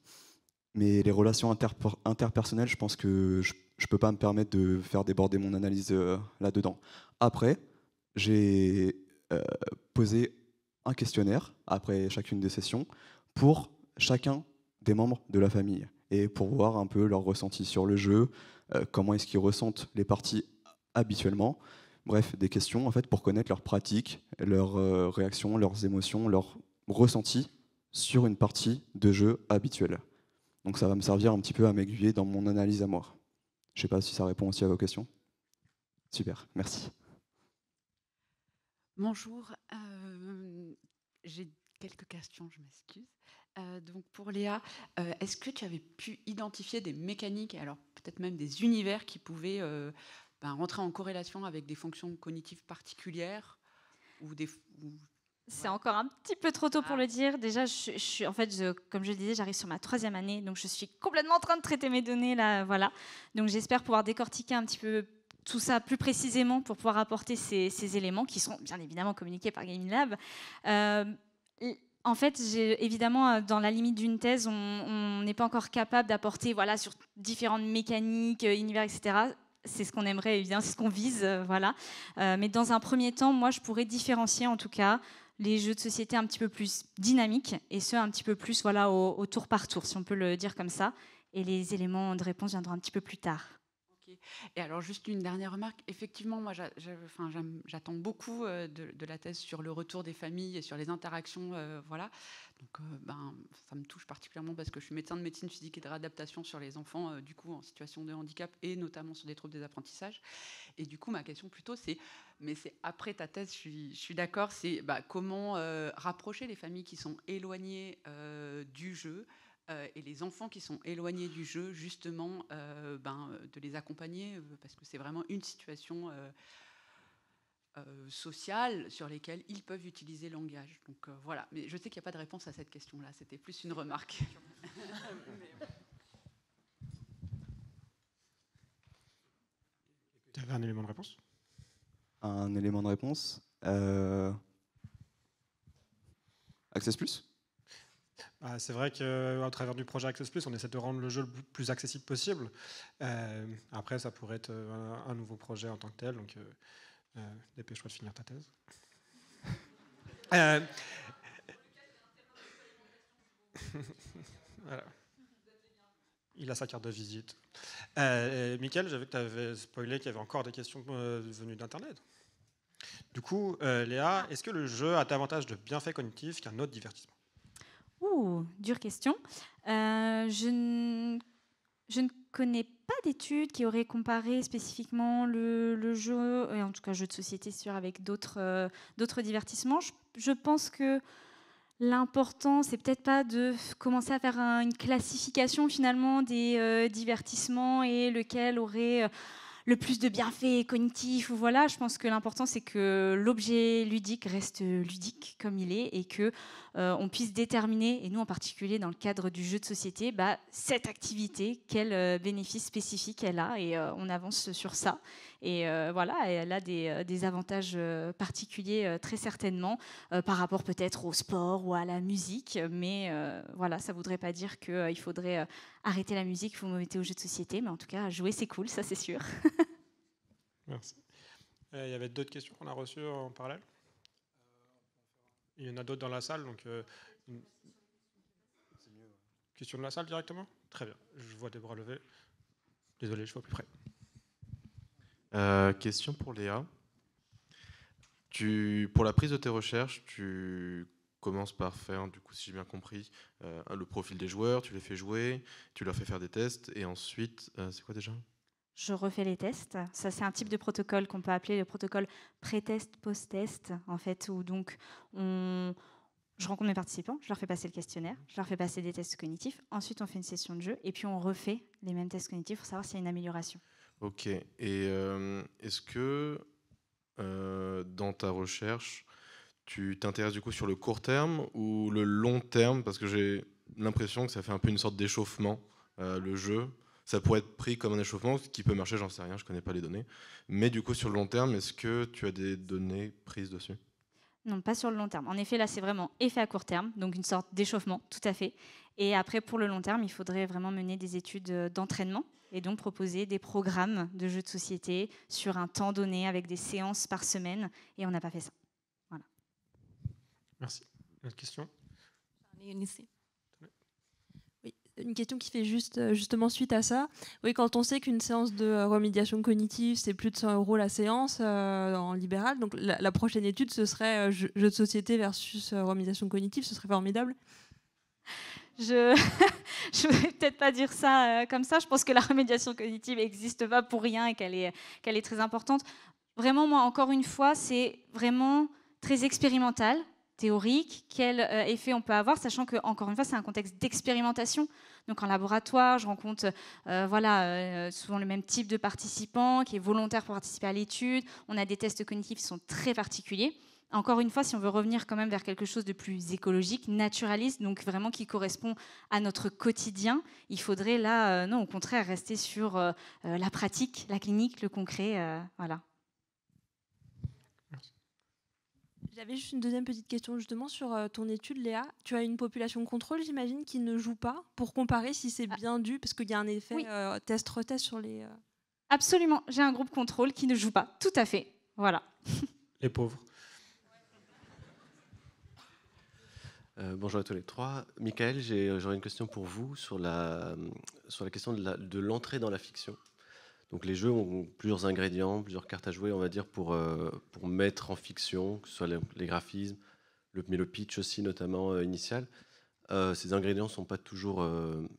Mais les relations interpersonnelles, je pense que je ne peux pas me permettre de faire déborder mon analyse euh, là-dedans. Après, j'ai euh, posé un questionnaire après chacune des sessions pour chacun des membres de la famille et pour voir un peu leur ressenti sur le jeu, euh, comment est-ce qu'ils ressentent les parties habituellement. Bref, des questions en fait pour connaître leurs pratiques, leurs réactions, leurs émotions, leurs ressenti sur une partie de jeu habituelle. Donc ça va me servir un petit peu à m'aiguiller dans mon analyse à moi. Je ne sais pas si ça répond aussi à vos questions. Super, merci. Bonjour, euh, j'ai quelques questions, je m'excuse. Euh, donc pour Léa, euh, est-ce que tu avais pu identifier des mécaniques, alors peut-être même des univers qui pouvaient ben, rentrer en corrélation avec des fonctions cognitives particulières ou des, c'est encore un petit peu trop tôt pour ah. le dire. Déjà, je, suis, en fait, comme je le disais, j'arrive sur ma troisième année, donc je suis complètement en train de traiter mes données là, voilà. Donc j'espère pouvoir décortiquer un petit peu tout ça plus précisément pour pouvoir apporter ces, éléments qui sont bien évidemment communiqués par Gaming Lab. Euh, en fait, évidemment, euh, dans la limite d'une thèse, on n'est pas encore capable d'apporter voilà, sur différentes mécaniques, euh, univers, etc c'est ce qu'on aimerait, évidemment, c'est ce qu'on vise, voilà. mais dans un premier temps, moi, je pourrais différencier, en tout cas, les jeux de société un petit peu plus dynamiques et ceux un petit peu plus voilà, au tour par tour, si on peut le dire comme ça. Et les éléments de réponse viendront un petit peu plus tard. Et alors juste une dernière remarque, effectivement, moi j'attends beaucoup euh, de, la thèse sur le retour des familles et sur les interactions, euh, voilà. Donc euh, ben, ça me touche particulièrement parce que je suis médecin de médecine physique et de réadaptation sur les enfants, du coup, en situation de handicap et notamment sur des troubles des apprentissages. Et du coup, ma question plutôt c'est, mais c'est après ta thèse, je suis, d'accord, c'est bah, comment rapprocher les familles qui sont éloignées du jeu euh, et les enfants qui sont éloignés du jeu, justement, euh, ben, euh, de les accompagner, parce que c'est vraiment une situation sociale sur lesquelles ils peuvent utiliser le langage. Donc voilà, mais je sais qu'il n'y a pas de réponse à cette question-là, c'était plus une remarque. Tu avais un élément de réponse Un élément de réponse Access Plus ah, c'est vrai qu'au euh, travers du projet Access Plus, on essaie de rendre le jeu le plus accessible possible. Euh, après, ça pourrait être euh, un, nouveau projet en tant que tel, donc dépêche-toi de finir ta thèse. Il a sa carte de visite. Euh, Michael, j'avais que tu avais spoilé qu'il y avait encore des questions venues d'Internet. Du coup, Léa, est-ce que le jeu a davantage de bienfaits cognitifs qu'un autre divertissement Ouh, dure question. Euh, je, ne, je, ne connais pas d'études qui auraient comparé spécifiquement le, jeu, en tout cas jeu de société sûr, avec d'autres euh, divertissements. Je, pense que l'important, c'est peut-être pas de commencer à faire une classification finalement des euh, divertissements et lequel aurait le plus de bienfaits cognitifs ou voilà. Je pense que l'important c'est que l'objet ludique reste ludique comme il est et que euh, on puisse déterminer et nous en particulier dans le cadre du jeu de société, bah, cette activité quel euh, bénéfice spécifique elle a et euh, on avance sur ça. Et voilà, elle a des, avantages particuliers très certainement par rapport peut-être au sport ou à la musique, mais voilà, ça voudrait pas dire qu'il faudrait arrêtez la musique, vous me mettez au jeu de société, mais en tout cas, jouer, c'est cool, ça c'est sûr. Merci. Euh, il y avait d'autres questions qu'on a reçues en parallèle Il y en a d'autres dans la salle, donc... Euh, question de la salle directement Très bien, je vois des bras levés. Désolé, je vois plus près. Euh, question pour Léa. Tu, pour la prise de tes recherches, tu Commence par faire, du coup, si j'ai bien compris, euh, le profil des joueurs, tu les fais jouer, tu leur fais faire des tests, et ensuite, euh, c'est quoi déjà je refais les tests. Ça, c'est un type de protocole qu'on peut appeler le protocole pré-test, post-test, en fait, où donc on, je rencontre mes participants, je leur fais passer le questionnaire, je leur fais passer des tests cognitifs, ensuite on fait une session de jeu, et puis on refait les mêmes tests cognitifs pour savoir s'il y a une amélioration. Ok, et euh, est-ce que dans ta recherche, tu t'intéresses du coup sur le court terme ou le long terme Parce que j'ai l'impression que ça fait un peu une sorte d'échauffement, euh, le jeu. Ça pourrait être pris comme un échauffement, ce qui peut marcher, j'en sais rien, je connais pas les données. Mais du coup, sur le long terme, est-ce que tu as des données prises dessus non, pas sur le long terme. En effet, là, c'est vraiment effet à court terme, donc une sorte d'échauffement, tout à fait. Et après, pour le long terme, il faudrait vraiment mener des études euh, d'entraînement et donc proposer des programmes de jeux de société sur un temps donné avec des séances par semaine. Et on n'a pas fait ça. Merci. Une question une une question qui fait juste euh, justement suite à ça. Oui, quand on sait qu'une séance de euh, remédiation cognitive, c'est plus de 100 euros la séance euh, en libéral, donc la, prochaine étude, ce serait jeu de société versus remédiation cognitive, ce serait formidable. Je ne vais peut-être pas dire ça comme ça. Je pense que la remédiation cognitive n'existe pas pour rien et qu'elle est, qu'elle est très importante. Vraiment, moi, encore une fois, c'est vraiment très expérimental théorique, quel euh, effet on peut avoir, sachant que, encore une fois, c'est un contexte d'expérimentation. Donc en laboratoire, je rencontre euh, voilà, euh, souvent le même type de participant qui est volontaire pour participer à l'étude. On a des tests cognitifs qui sont très particuliers. Encore une fois, si on veut revenir quand même vers quelque chose de plus écologique, naturaliste, donc vraiment qui correspond à notre quotidien, il faudrait là, non, au contraire, rester sur la pratique, la clinique, le concret. voilà. J'avais juste une deuxième petite question justement sur euh, ton étude, Léa. Tu as une population contrôle, j'imagine, qui ne joue pas pour comparer si c'est ah. bien dû, parce qu'il y a un effet euh, test-retest sur les. Euh Absolument. J'ai un groupe contrôle qui ne joue pas. Tout à fait. Voilà. Les pauvres. bonjour à tous les trois. Michael, j'aurais une question pour vous sur la, sur la question de l'entrée dans la fiction. Donc les jeux ont plusieurs ingrédients, plusieurs cartes à jouer, on va dire, pour, euh, mettre en fiction, que ce soit les, graphismes, le, mais le pitch aussi notamment euh, initial. Euh, ces ingrédients ne sont pas toujours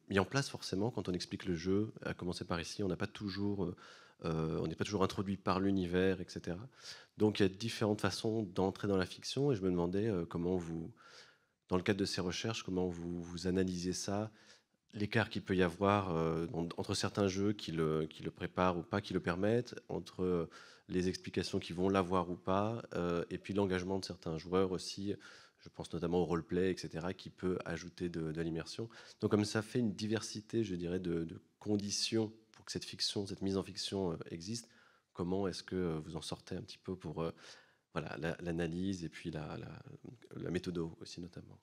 mis en place forcément quand on explique le jeu, à commencer par ici, on n'est pas toujours introduit par l'univers, etc. Donc il y a différentes façons d'entrer dans la fiction et je me demandais comment vous, dans le cadre de ces recherches, comment vous, vous analysez ça l'écart qu'il peut y avoir euh, entre certains jeux qui le, qui le, préparent ou pas, qui le permettent, entre euh, les explications qui vont l'avoir ou pas, euh, et puis l'engagement de certains joueurs aussi. Je pense notamment au roleplay, etc., qui peut ajouter de, l'immersion. Donc, comme ça fait une diversité, je dirais, de, conditions pour que cette fiction, cette mise en fiction existe, comment est-ce que vous en sortez un petit peu pour voilà, l'analyse et puis la, la, la méthode aussi, notamment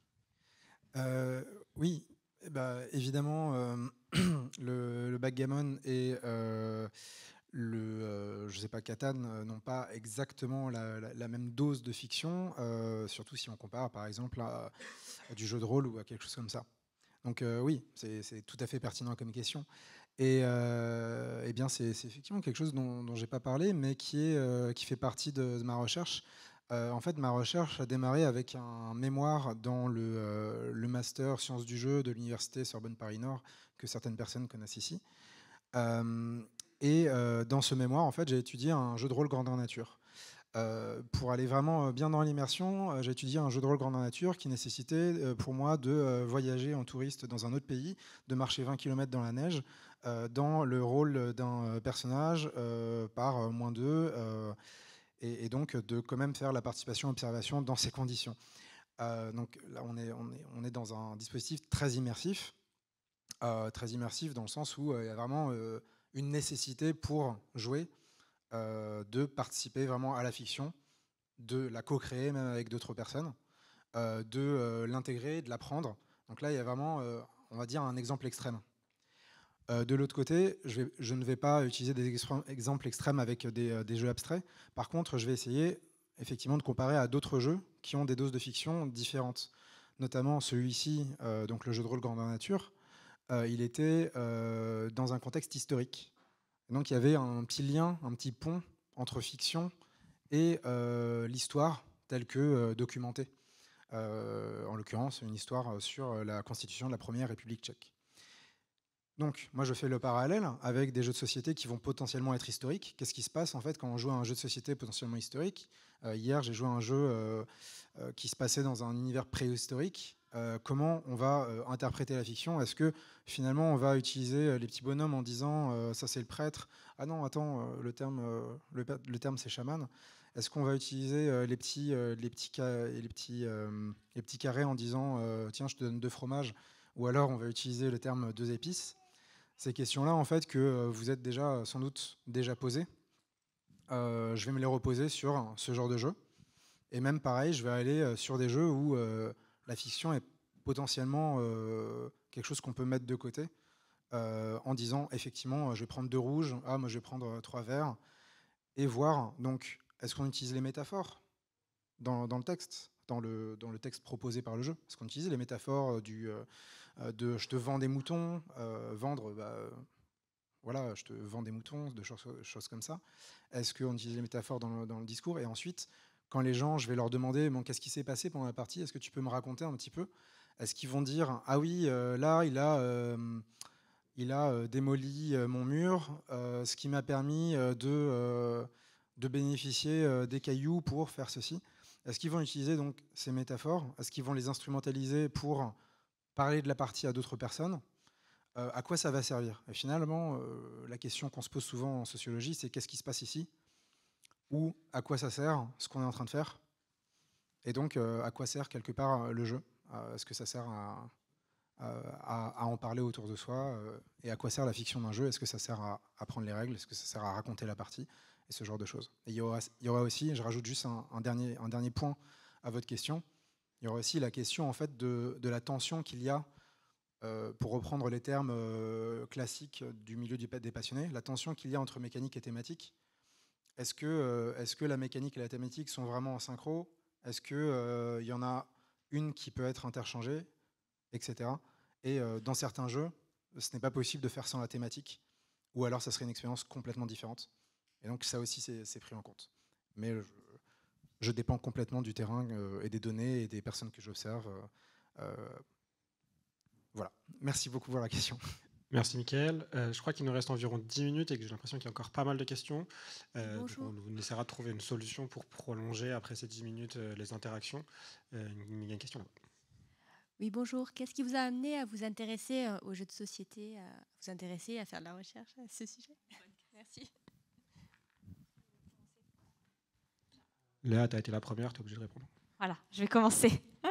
euh, oui, eh ben, évidemment, euh, le, backgammon et euh, le, katan euh, je sais pas, n'ont pas exactement la, même dose de fiction, surtout si on compare par exemple à, du jeu de rôle ou à quelque chose comme ça. Donc oui, c'est tout à fait pertinent comme question. Et eh bien, c'est effectivement quelque chose dont, dont j'ai pas parlé, mais qui, est, qui fait partie de ma recherche. Euh, en fait, ma recherche a démarré avec un mémoire dans le, euh, master sciences du jeu de l'université Sorbonne-Paris-Nord que certaines personnes connaissent ici. Euh, et dans ce mémoire, en fait, j'ai étudié un jeu de rôle grandeur nature. pour aller vraiment bien dans l'immersion, j'ai étudié un jeu de rôle grandeur nature qui nécessitait pour moi de voyager en touriste dans un autre pays, de marcher 20 km dans la neige, dans le rôle d'un personnage par moins deux et, donc euh, de quand même faire la participation-observation dans ces conditions. Euh, donc là, on est, on, est, on est, dans un dispositif très immersif, euh, très immersif dans le sens où il y a vraiment une nécessité pour jouer de participer vraiment à la fiction, de la co-créer même avec d'autres personnes, de l'intégrer, de l'apprendre. Donc là, il y a vraiment, on va dire, un exemple extrême. Euh, de l'autre côté, je, ne vais pas utiliser des exemples extrêmes avec euh, euh, des, jeux abstraits. Par contre, je vais essayer effectivement de comparer à d'autres jeux qui ont des doses de fiction différentes. Notamment celui-ci, donc le jeu de rôle Grandeur Nature, il était dans un contexte historique. donc il y avait un petit lien, un petit pont entre fiction et l'histoire telle que documentée. en l'occurrence, une histoire sur la constitution de la Première République tchèque. Donc, moi, je fais le parallèle avec des jeux de société qui vont potentiellement être historiques. Qu'est-ce qui se passe en fait quand on joue à un jeu de société potentiellement historique euh, Hier, j'ai joué à un jeu euh, euh, qui se passait dans un univers préhistorique. comment on va interpréter la fiction Est-ce que finalement on va utiliser les petits bonhommes en disant ça c'est le prêtre Ah non, attends, le terme, c'est chaman. Est-ce qu'on va utiliser les petits, les petits, les petits, les petits carrés en disant tiens, je te donne deux fromages Ou alors on va utiliser le terme deux épices ces questions-là, en fait, que euh, vous êtes déjà euh, sans doute déjà posées. Euh, je vais me les reposer sur hein, ce genre de jeu. Et même pareil, je vais aller sur des jeux où la fiction est potentiellement quelque chose qu'on peut mettre de côté en disant effectivement, je vais prendre deux rouges, ah, moi je vais prendre trois verts, et voir. Donc, est-ce qu'on utilise les métaphores dans, le texte dans le, dans le, texte proposé par le jeu Est-ce qu'on utilise les métaphores du, euh, de je te vends des moutons, euh, vendre, bah, voilà, je te vends des moutons, de choses, comme ça. Est-ce qu'on utilise les métaphores dans le, discours Et ensuite, quand les gens, je vais leur demander, bon, qu'est-ce qui s'est passé pendant la partie Est-ce que tu peux me raconter un petit peu Est-ce qu'ils vont dire, ah oui, euh, là, il a, il a démoli mon mur, ce qui m'a permis de, de bénéficier des cailloux pour faire ceci Est-ce qu'ils vont utiliser donc ces métaphores Est-ce qu'ils vont les instrumentaliser pour parler de la partie à d'autres personnes, euh, à quoi ça va servir Et finalement, euh, la question qu'on se pose souvent en sociologie, c'est qu'est-ce qui se passe ici Ou à quoi ça sert ce qu'on est en train de faire Et donc, euh, à quoi sert quelque part le jeu Est-ce que ça sert à, en parler autour de soi Et à quoi sert la fiction d'un jeu Est-ce que ça sert à apprendre les règles Est-ce que ça sert à raconter la partie Et ce genre de choses. Et il y aura, aussi, je rajoute juste dernier, un dernier point à votre question, il y aura aussi la question en fait, de, la tension qu'il y a, euh, pour reprendre les termes euh, classiques du milieu des passionnés, la tension qu'il y a entre mécanique et thématique. Est-ce que, euh, que, la mécanique et la thématique sont vraiment en synchro Est-ce qu'il y en a une qui peut être interchangée Etc. Et dans certains jeux, ce n'est pas possible de faire sans la thématique, ou alors ça serait une expérience complètement différente. Et donc ça aussi, c'est pris en compte. Mais je dépends complètement du terrain euh, et des données et des personnes que j'observe. Euh, euh, voilà. Merci beaucoup pour la question. Merci Mickaël. je crois qu'il nous reste environ 10 minutes et que j'ai l'impression qu'il y a encore pas mal de questions. Euh, on, essaiera de trouver une solution pour prolonger après ces 10 minutes les interactions. il y a une question Oui, bonjour. Qu'est-ce qui vous a amené à vous intéresser aux jeux de société, à vous intéresser à faire de la recherche à ce sujet Merci. Léa, tu as été la première, tu es obligée de répondre. Voilà, je vais commencer.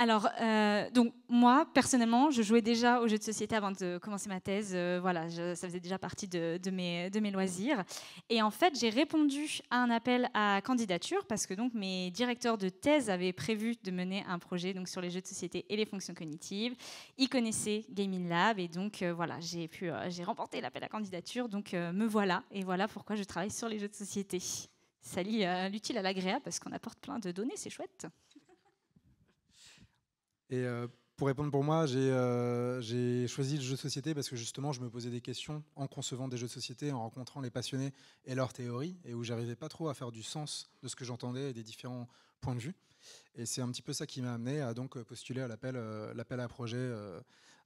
Alors, euh, donc moi, personnellement, je jouais déjà aux jeux de société avant de commencer ma thèse. Euh, voilà, ça faisait déjà partie de, mes, de, mes, loisirs. Et en fait, j'ai répondu à un appel à candidature parce que donc mes directeurs de thèse avaient prévu de mener un projet donc sur les jeux de société et les fonctions cognitives. Ils connaissaient Gaming Lab et donc euh, voilà, j'ai pu, j'ai remporté l'appel à candidature. Donc me voilà et voilà pourquoi je travaille sur les jeux de société ça lie euh, l'utile à l'agréable parce qu'on apporte plein de données, c'est chouette. Et euh, pour répondre pour moi, euh, j'ai choisi le jeu de société parce que justement, je me posais des questions en concevant des jeux de société, en rencontrant les passionnés et leurs théories, et où j'arrivais pas trop à faire du sens de ce que j'entendais et des différents points de vue. Et c'est un petit peu ça qui m'a amené à donc postuler à l'appel à projet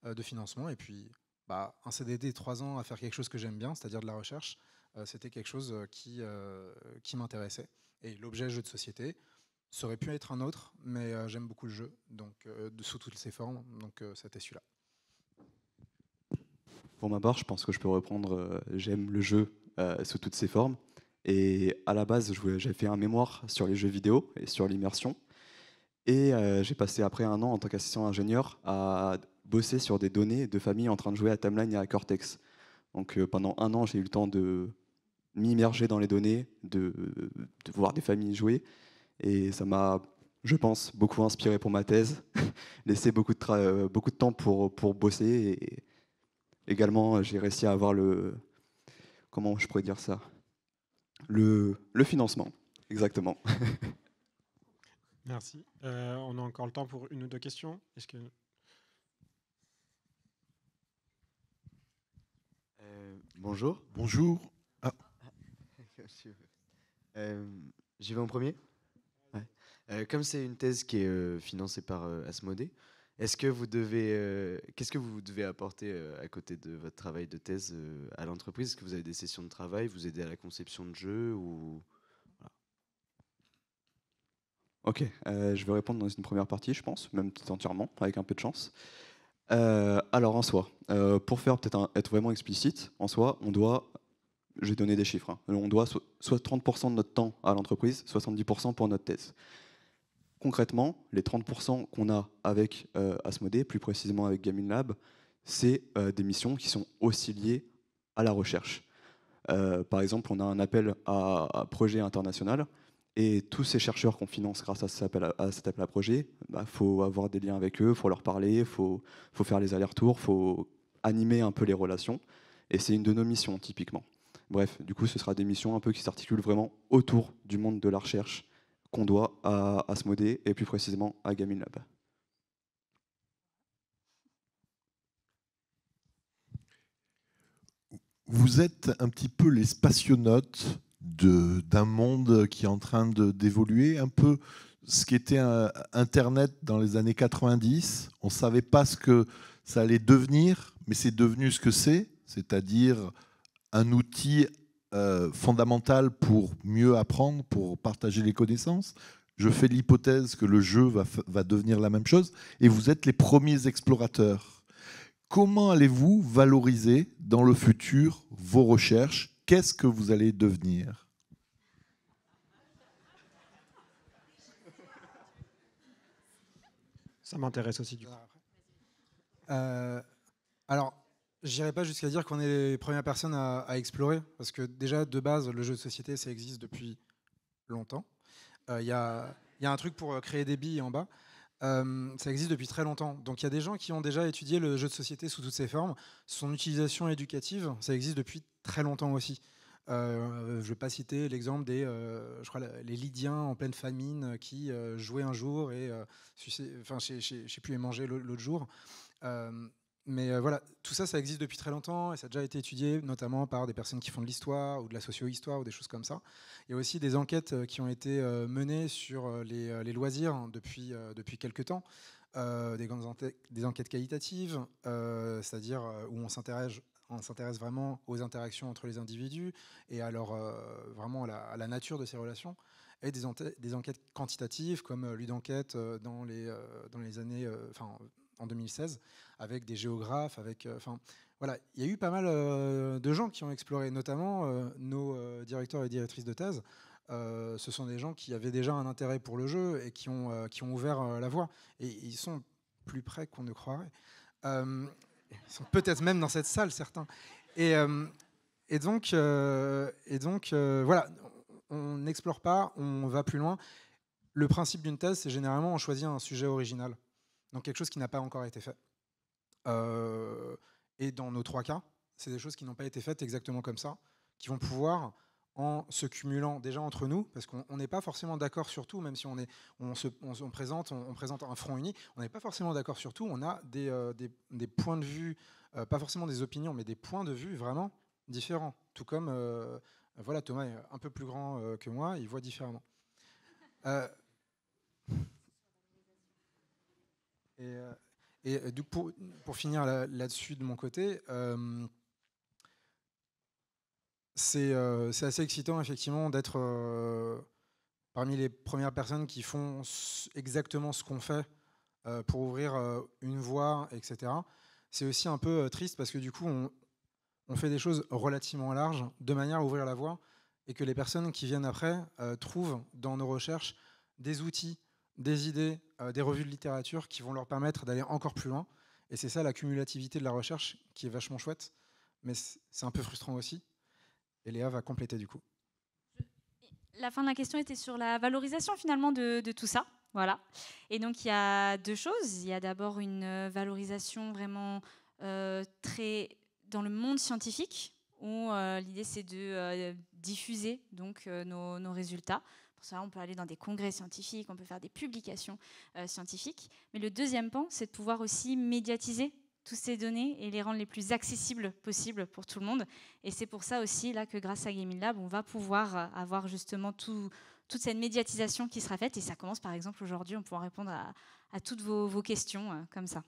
de financement, et puis bah, un CDD de ans à faire quelque chose que j'aime bien, c'est-à-dire de la recherche, euh, c'était quelque chose euh, qui, euh, qui m'intéressait. Et l'objet jeu de société, ça aurait pu être un autre, mais j'aime beaucoup le jeu, donc sous toutes ses formes, donc c'était celui-là. Pour ma part, je pense que je peux reprendre j'aime le jeu sous toutes ses formes. Et à la base, j'ai fait un mémoire sur les jeux vidéo et sur l'immersion. Et j'ai passé après un an en tant qu'assistant ingénieur à bosser sur des données de famille en train de jouer à Timeline et à Cortex. Donc pendant un an, j'ai eu le temps de m'immerger dans les données, de, voir des familles jouer. Et ça m'a, je pense, beaucoup inspiré pour ma thèse, laissé beaucoup de, euh, beaucoup de temps pour, pour bosser. Et également, j'ai réussi à avoir le. Comment je pourrais dire ça le, le financement, exactement. Merci. Euh, on a encore le temps pour une ou deux questions. Est-ce que... Euh, bonjour. Bonjour. Euh, j'y vais en premier euh, Comme c'est une thèse qui est euh, financée par Asmodée, est-ce que vous devez, qu'est-ce que vous devez apporter à côté de votre travail de thèse à l'entreprise Est-ce que vous avez des sessions de travail, vous aidez à la conception de jeux ou Ok, je vais répondre dans une première partie, je pense, même tout entièrement, avec un peu de chance. alors en soi, pour faire peut-être être vraiment explicite, en soi, on doit je vais donner des chiffres. Hein. On doit soit 30% de notre temps à l'entreprise, 70% pour notre thèse. Concrètement, les 30% qu'on a avec euh, Asmodé, plus précisément avec Gaming Lab, c'est euh, des missions qui sont aussi liées à la recherche. Euh, par exemple, on a un appel à, projet international et tous ces chercheurs qu'on finance grâce à cet appel à, cet appel à projet, il bah, faut avoir des liens avec eux, il faut leur parler, il faut, faut faire les allers-retours, il faut animer un peu les relations. Et c'est une de nos missions typiquement. Bref, du coup, ce sera des missions un peu qui s'articulent vraiment autour du monde de la recherche qu'on doit à Asmodée et plus précisément à Gamin Lab. Vous êtes un petit peu les spationautes d'un monde qui est en train d'évoluer, un peu ce qu'était euh, Internet dans les années 90. On ne savait pas ce que ça allait devenir, mais c'est devenu ce que c'est, c'est-à-dire un outil euh, fondamental pour mieux apprendre, pour partager les connaissances. Je fais l'hypothèse que le jeu va, va devenir la même chose et vous êtes les premiers explorateurs. Comment allez-vous valoriser dans le futur vos recherches Qu'est-ce que vous allez devenir Ça m'intéresse aussi du coup. Euh, alors, J'irai pas jusqu'à dire qu'on est les premières personnes à, explorer, parce que déjà, de base, le jeu de société, ça existe depuis longtemps. Euh, il y, a, un truc pour euh, créer des billes en bas. Euh, ça existe depuis très longtemps. Donc il y a des gens qui ont déjà étudié le jeu de société sous toutes ses formes. Son utilisation éducative, ça existe depuis très longtemps aussi. je ne vais pas citer l'exemple des je crois, les Lydiens en pleine famine qui jouaient un jour et enfin, je ne sais plus, et mangeaient l'autre jour. Mais euh, voilà, tout ça, ça existe depuis très longtemps et ça a déjà été étudié, notamment par des personnes qui font de l'histoire ou de la socio-histoire ou des choses comme ça. Il y a aussi des enquêtes euh, qui ont été euh, menées sur les, loisirs hein, depuis, depuis quelques temps, des, enquêtes, des enquêtes qualitatives, c'est-à-dire où on s'intéresse on s'intéresse vraiment aux interactions entre les individus et à vraiment à la, nature de ces relations et des, enquêtes quantitatives comme l'une enquête dans les, dans les années, enfin en 2016, avec des géographes, avec. Euh, enfin, voilà, il y a eu pas mal euh, de gens qui ont exploré, notamment euh, nos directeurs et directrices de thèse. ce sont des gens qui avaient déjà un intérêt pour le jeu et qui ont, qui ont ouvert la voie. Et ils sont plus près qu'on ne croirait. ils sont peut-être même dans cette salle, certains. Et, et donc, et donc voilà, on n'explore pas, on va plus loin. Le principe d'une thèse, c'est généralement on choisit un sujet original. Donc quelque chose qui n'a pas encore été fait. Euh, et dans nos trois cas, c'est des choses qui n'ont pas été faites exactement comme ça, qui vont pouvoir, en se cumulant déjà entre nous, parce qu'on n'est pas forcément d'accord sur tout, même si on, se, présente, on, présente un front uni, on n'est pas forcément d'accord sur tout, on a des, euh, points de vue, euh, pas forcément des opinions, mais des points de vue vraiment différents. Tout comme, voilà, Thomas est un peu plus grand que moi, il voit différemment. Et, euh, et euh, pour, finir là-dessus de mon côté, euh, c'est assez excitant effectivement d'être parmi les premières personnes qui font exactement ce qu'on fait pour ouvrir une voie, etc. C'est aussi un peu triste parce que du coup, on, on, fait des choses relativement larges de manière à ouvrir la voie et que les personnes qui viennent après trouvent dans nos recherches des outils des idées, euh, des revues de littérature qui vont leur permettre d'aller encore plus loin. Et c'est ça la cumulativité de la recherche qui est vachement chouette, mais c'est un peu frustrant aussi. Et Léa va compléter du coup. La fin de la question était sur la valorisation finalement de, tout ça. Voilà. Et donc il y a deux choses. Il y a d'abord une euh, valorisation vraiment euh, très dans le monde scientifique, où l'idée c'est de diffuser donc nos, résultats, on peut aller dans des congrès scientifiques, on peut faire des publications euh, scientifiques. Mais le deuxième pan, c'est de pouvoir aussi médiatiser toutes ces données et les rendre les plus accessibles possibles pour tout le monde. Et c'est pour ça aussi là que grâce à Gaming Lab, on va pouvoir euh, avoir justement toute cette médiatisation qui sera faite. Et ça commence par exemple aujourd'hui, on pourra répondre à, toutes vos, questions euh, comme ça.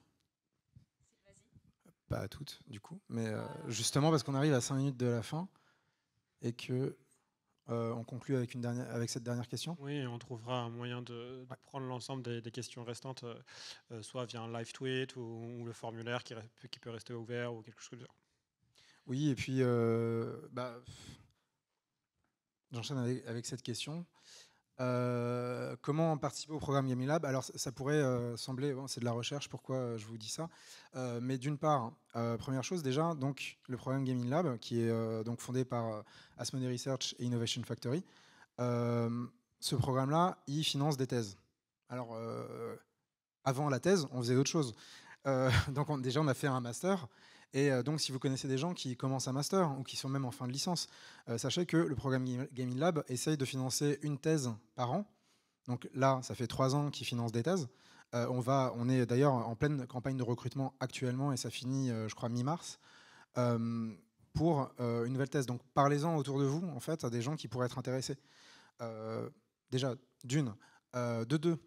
Pas à toutes, du coup, mais justement parce qu'on arrive à 5 minutes de la fin et que euh, on conclut avec, une avec cette dernière question. Oui, on trouvera un moyen de, prendre l'ensemble des, questions restantes, euh, euh, soit via un live tweet ou, le formulaire qui, peut rester ouvert ou quelque chose comme ça. Oui, et puis bah, j'enchaîne avec, cette question. Euh, comment participer au programme Gaming Lab Alors, ça pourrait euh, sembler, c'est de la recherche, pourquoi euh, je vous dis ça. mais d'une part, première chose déjà, donc le programme Gaming Lab, qui est donc fondé par Asmodee Research et Innovation Factory, ce programme-là, il finance des thèses. Alors, avant la thèse, on faisait d'autres chose. donc, déjà, on a fait un master. Et euh, donc, si vous connaissez des gens qui commencent un master ou qui sont même en fin de licence, euh, sachez que le programme Gaming Lab essaye de financer une thèse par an. Donc là, ça fait trois ans qu'ils financent des thèses. Euh, on, va, on est d'ailleurs en pleine campagne de recrutement actuellement et ça finit, je crois, mi-mars, pour une nouvelle thèse. Donc parlez-en autour de vous, en fait, à des gens qui pourraient être intéressés. déjà, d'une. de deux,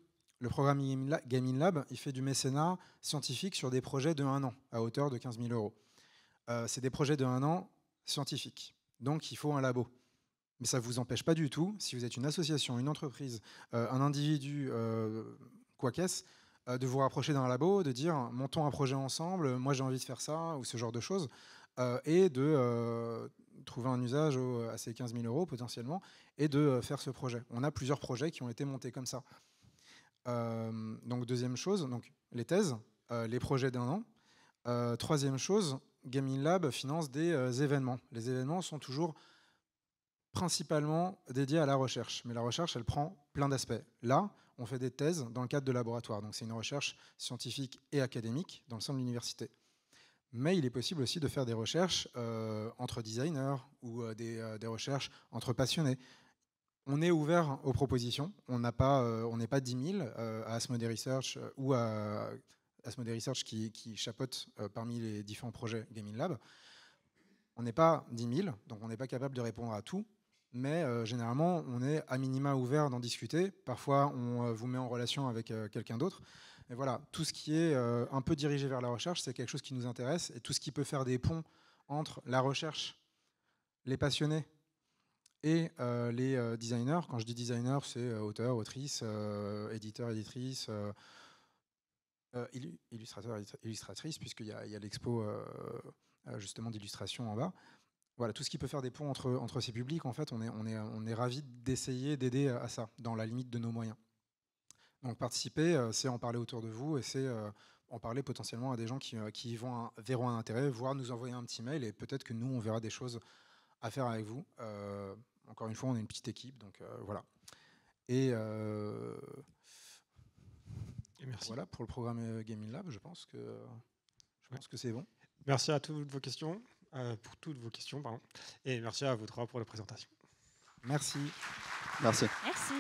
le programme Gaming Lab, il fait du mécénat scientifique sur des projets de un an, à hauteur de 15 000 euros. Euh, c'est des projets de un an scientifiques. Donc, il faut un labo. Mais ça ne vous empêche pas du tout, si vous êtes une association, une entreprise, euh, un individu, euh, quoi qu'est-ce, de vous rapprocher d'un labo, de dire montons un projet ensemble, moi j'ai envie de faire ça, ou ce genre de choses, et de trouver un usage à ces 15 000 euros potentiellement, et de faire ce projet. On a plusieurs projets qui ont été montés comme ça. Euh, donc deuxième chose, donc les thèses, euh, les projets d'un an. Euh, troisième chose, Gaming Lab finance des événements. Les événements sont toujours principalement dédiés à la recherche. Mais la recherche, elle prend plein d'aspects. Là, on fait des thèses dans le cadre de laboratoire. Donc c'est une recherche scientifique et académique dans le sein de l'université. Mais il est possible aussi de faire des recherches entre designers ou des, des, recherches entre passionnés on est ouvert aux propositions. On euh, n'est pas, on pas 10 000 à Asmodee Research euh, ou à Asmodee Research qui, qui chapeaute euh, parmi les différents projets Gaming Lab. On n'est pas 10 000, donc on n'est pas capable de répondre à tout, mais généralement, on est à minima ouvert d'en discuter. Parfois, on vous met en relation avec quelqu'un d'autre. Et voilà, tout ce qui est un peu dirigé vers la recherche, c'est quelque chose qui nous intéresse. Et tout ce qui peut faire des ponts entre la recherche, les passionnés et euh, les euh, designers. Quand je dis designer, c'est euh, auteur, autrice, éditeur, éditrice, illustrateur, illustratrice, puisqu'il y a, l'expo justement d'illustration en bas. Voilà, tout ce qui peut faire des ponts entre, entre ces publics, en fait, on est, on est, on est ravis d'essayer d'aider à ça, dans la limite de nos moyens. Donc participer, c'est en parler autour de vous et c'est en parler potentiellement à des gens qui, vont, verront un intérêt, voire nous envoyer un petit mail et peut-être que nous, on verra des choses à faire avec vous. Euh, encore une fois, on est une petite équipe, donc euh, voilà. Euh, Et, merci. Voilà pour le programme Gaming Lab. Je pense que je que c'est bon. Merci à toutes vos questions, pour toutes vos questions, pardon. Et merci à vous trois pour la présentation. Merci. Merci. Merci.